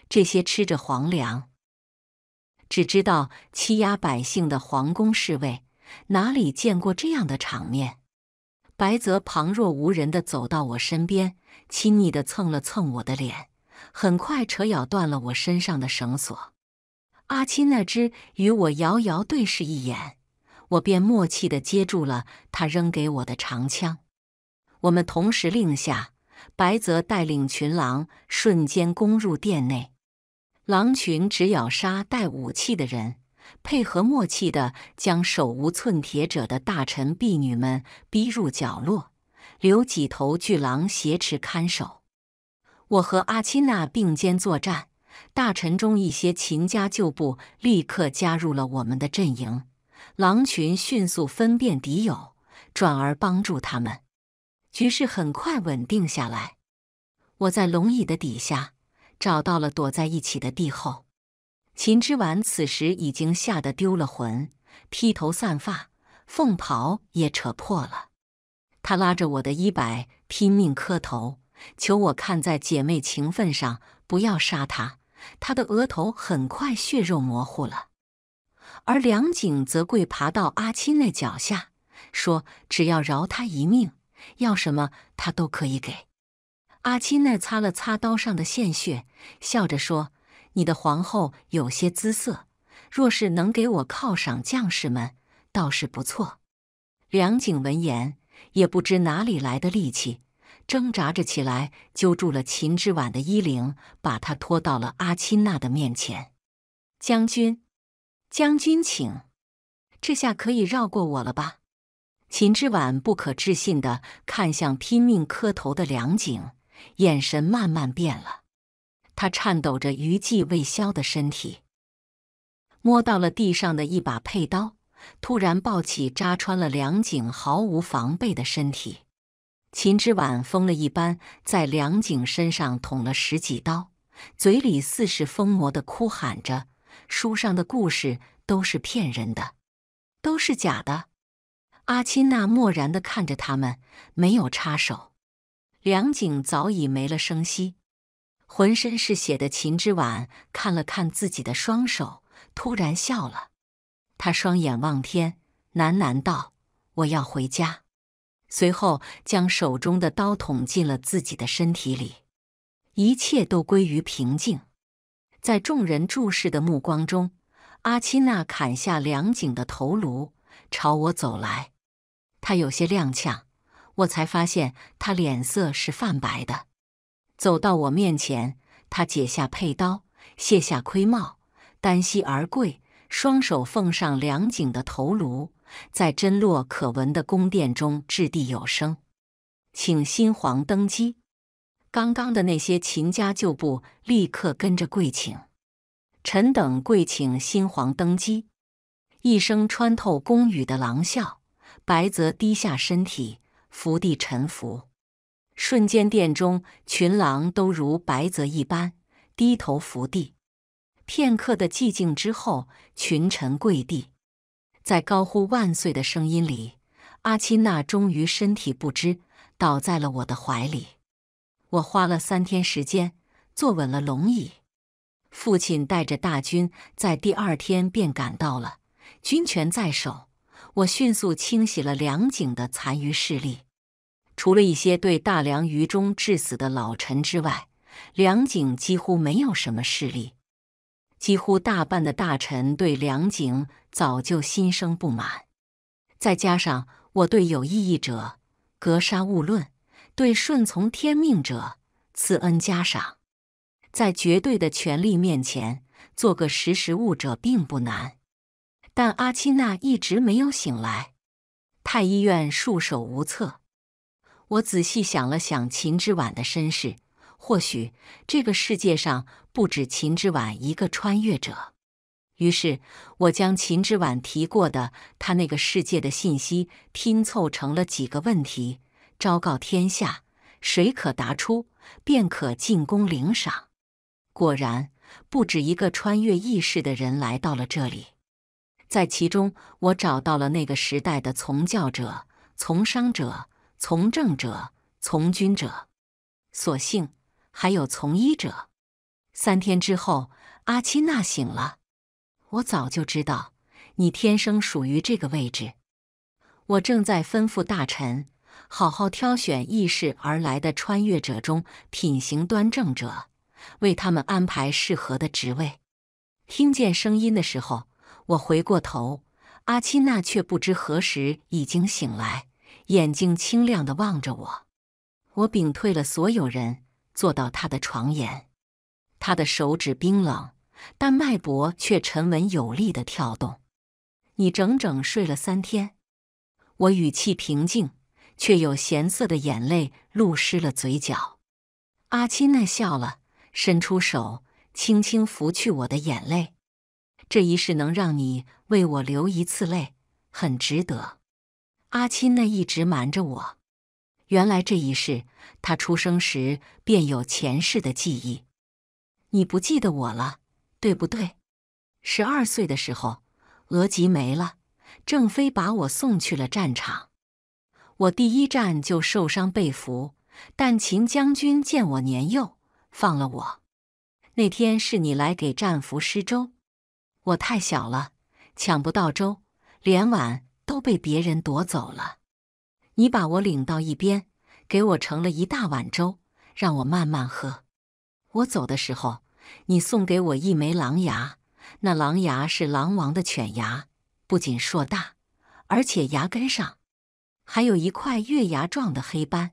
这些吃着皇粮、只知道欺压百姓的皇宫侍卫，哪里见过这样的场面？白泽旁若无人地走到我身边，亲昵地蹭了蹭我的脸，很快扯咬断了我身上的绳索。阿七那只与我遥遥对视一眼。我便默契地接住了他扔给我的长枪，我们同时令下，白泽带领群狼瞬间攻入殿内。狼群只咬杀带武器的人，配合默契地将手无寸铁者的大臣、婢女们逼入角落，留几头巨狼挟持看守。我和阿七娜并肩作战，大臣中一些秦家旧部立刻加入了我们的阵营。狼群迅速分辨敌友，转而帮助他们，局势很快稳定下来。我在龙椅的底下找到了躲在一起的帝后，秦之婉此时已经吓得丢了魂，披头散发，凤袍也扯破了。他拉着我的衣摆，拼命磕头，求我看在姐妹情分上不要杀他。他的额头很快血肉模糊了。而梁景则跪爬到阿钦那脚下，说：“只要饶他一命，要什么他都可以给。”阿钦那擦了擦刀上的鲜血，笑着说：“你的皇后有些姿色，若是能给我犒赏将士们，倒是不错。”梁景闻言，也不知哪里来的力气，挣扎着起来，揪住了秦之婉的衣领，把他拖到了阿钦那的面前，将军。将军，请，这下可以绕过我了吧？秦之婉不可置信的看向拼命磕头的梁景，眼神慢慢变了。他颤抖着余悸未消的身体，摸到了地上的一把佩刀，突然抱起扎穿了梁景毫无防备的身体。秦之婉疯了一般在梁景身上捅了十几刀，嘴里似是疯魔的哭喊着。书上的故事都是骗人的，都是假的。阿钦娜漠然的看着他们，没有插手。梁景早已没了声息，浑身是血的秦之婉看了看自己的双手，突然笑了。他双眼望天，喃喃道：“我要回家。”随后将手中的刀捅进了自己的身体里。一切都归于平静。在众人注视的目光中，阿七娜砍下梁景的头颅，朝我走来。他有些踉跄，我才发现他脸色是泛白的。走到我面前，他解下佩刀，卸下盔帽，单膝而跪，双手奉上梁景的头颅，在真洛可闻的宫殿中掷地有声：“请新皇登基。”刚刚的那些秦家旧部立刻跟着跪请，臣等跪请新皇登基。一声穿透宫宇的狼啸，白泽低下身体伏地臣服。瞬间，殿中群狼都如白泽一般低头伏地。片刻的寂静之后，群臣跪地，在高呼万岁的声音里，阿钦娜终于身体不支，倒在了我的怀里。我花了三天时间坐稳了龙椅，父亲带着大军在第二天便赶到了。军权在手，我迅速清洗了梁景的残余势力。除了一些对大梁于忠致死的老臣之外，梁景几乎没有什么势力。几乎大半的大臣对梁景早就心生不满，再加上我对有异议者格杀勿论。对顺从天命者赐恩加赏，在绝对的权力面前，做个识时务者并不难。但阿七娜一直没有醒来，太医院束手无策。我仔细想了想秦之晚的身世，或许这个世界上不止秦之晚一个穿越者。于是，我将秦之晚提过的他那个世界的信息拼凑成了几个问题。昭告天下，谁可答出，便可进宫领赏。果然，不止一个穿越异世的人来到了这里。在其中，我找到了那个时代的从教者、从商者、从政者、从军者，所幸还有从医者。三天之后，阿奇娜醒了。我早就知道，你天生属于这个位置。我正在吩咐大臣。好好挑选意识而来的穿越者中品行端正者，为他们安排适合的职位。听见声音的时候，我回过头，阿七娜却不知何时已经醒来，眼睛清亮的望着我。我屏退了所有人，坐到他的床沿。他的手指冰冷，但脉搏却沉稳有力的跳动。你整整睡了三天。我语气平静。却有咸涩的眼泪露湿了嘴角。阿亲那笑了，伸出手，轻轻拂去我的眼泪。这一世能让你为我流一次泪，很值得。阿亲那一直瞒着我，原来这一世他出生时便有前世的记忆。你不记得我了，对不对？十二岁的时候，额吉没了，正妃把我送去了战场。我第一站就受伤被俘，但秦将军见我年幼，放了我。那天是你来给战俘施粥，我太小了，抢不到粥，连碗都被别人夺走了。你把我领到一边，给我盛了一大碗粥，让我慢慢喝。我走的时候，你送给我一枚狼牙，那狼牙是狼王的犬牙，不仅硕大，而且牙根上。还有一块月牙状的黑斑，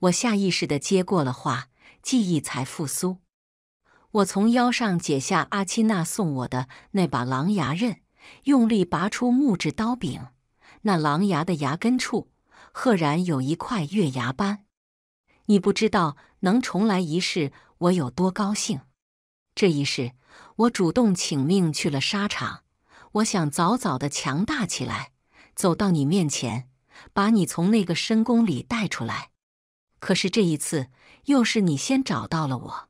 我下意识的接过了话，记忆才复苏。我从腰上解下阿七娜送我的那把狼牙刃，用力拔出木质刀柄，那狼牙的牙根处赫然有一块月牙斑。你不知道能重来一世，我有多高兴。这一世，我主动请命去了沙场，我想早早的强大起来，走到你面前。把你从那个深宫里带出来，可是这一次又是你先找到了我。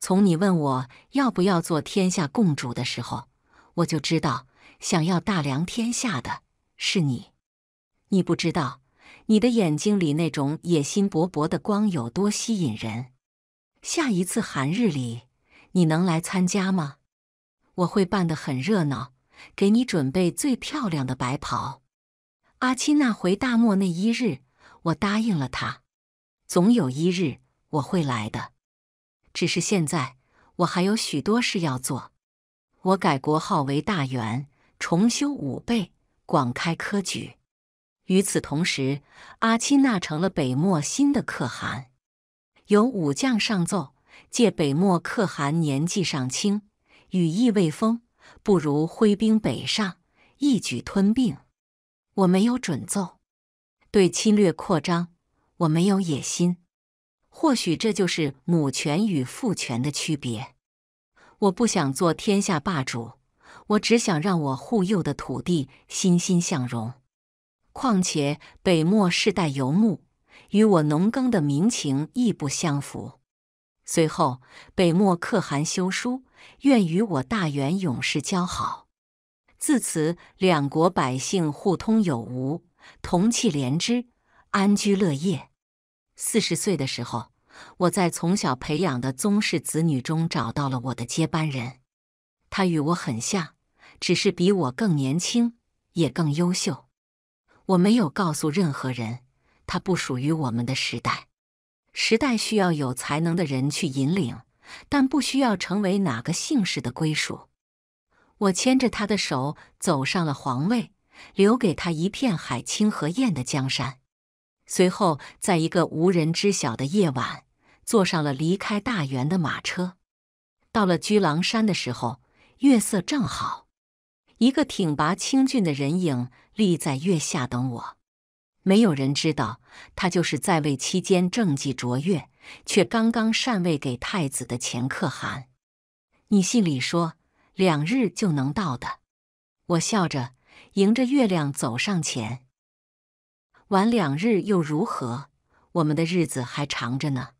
从你问我要不要做天下共主的时候，我就知道想要大梁天下的是你。你不知道你的眼睛里那种野心勃勃的光有多吸引人。下一次寒日里你能来参加吗？我会办得很热闹，给你准备最漂亮的白袍。阿钦那回大漠那一日，我答应了他，总有一日我会来的。只是现在我还有许多事要做。我改国号为大元，重修武备，广开科举。与此同时，阿钦那成了北漠新的可汗。有武将上奏，借北漠可汗年纪尚轻，羽翼未丰，不如挥兵北上，一举吞并。我没有准奏，对侵略扩张我没有野心。或许这就是母权与父权的区别。我不想做天下霸主，我只想让我护佑的土地欣欣向荣。况且北漠世代游牧，与我农耕的民情亦不相符。随后，北漠可汗修书，愿与我大元勇士交好。自此，两国百姓互通有无，同气连枝，安居乐业。四十岁的时候，我在从小培养的宗室子女中找到了我的接班人。他与我很像，只是比我更年轻，也更优秀。我没有告诉任何人，他不属于我们的时代。时代需要有才能的人去引领，但不需要成为哪个姓氏的归属。我牵着他的手走上了皇位，留给他一片海清河晏的江山。随后，在一个无人知晓的夜晚，坐上了离开大元的马车。到了居狼山的时候，月色正好，一个挺拔清俊的人影立在月下等我。没有人知道，他就是在位期间政绩卓越，却刚刚禅位给太子的钱可汗。你信里说。两日就能到的，我笑着迎着月亮走上前。晚两日又如何？我们的日子还长着呢。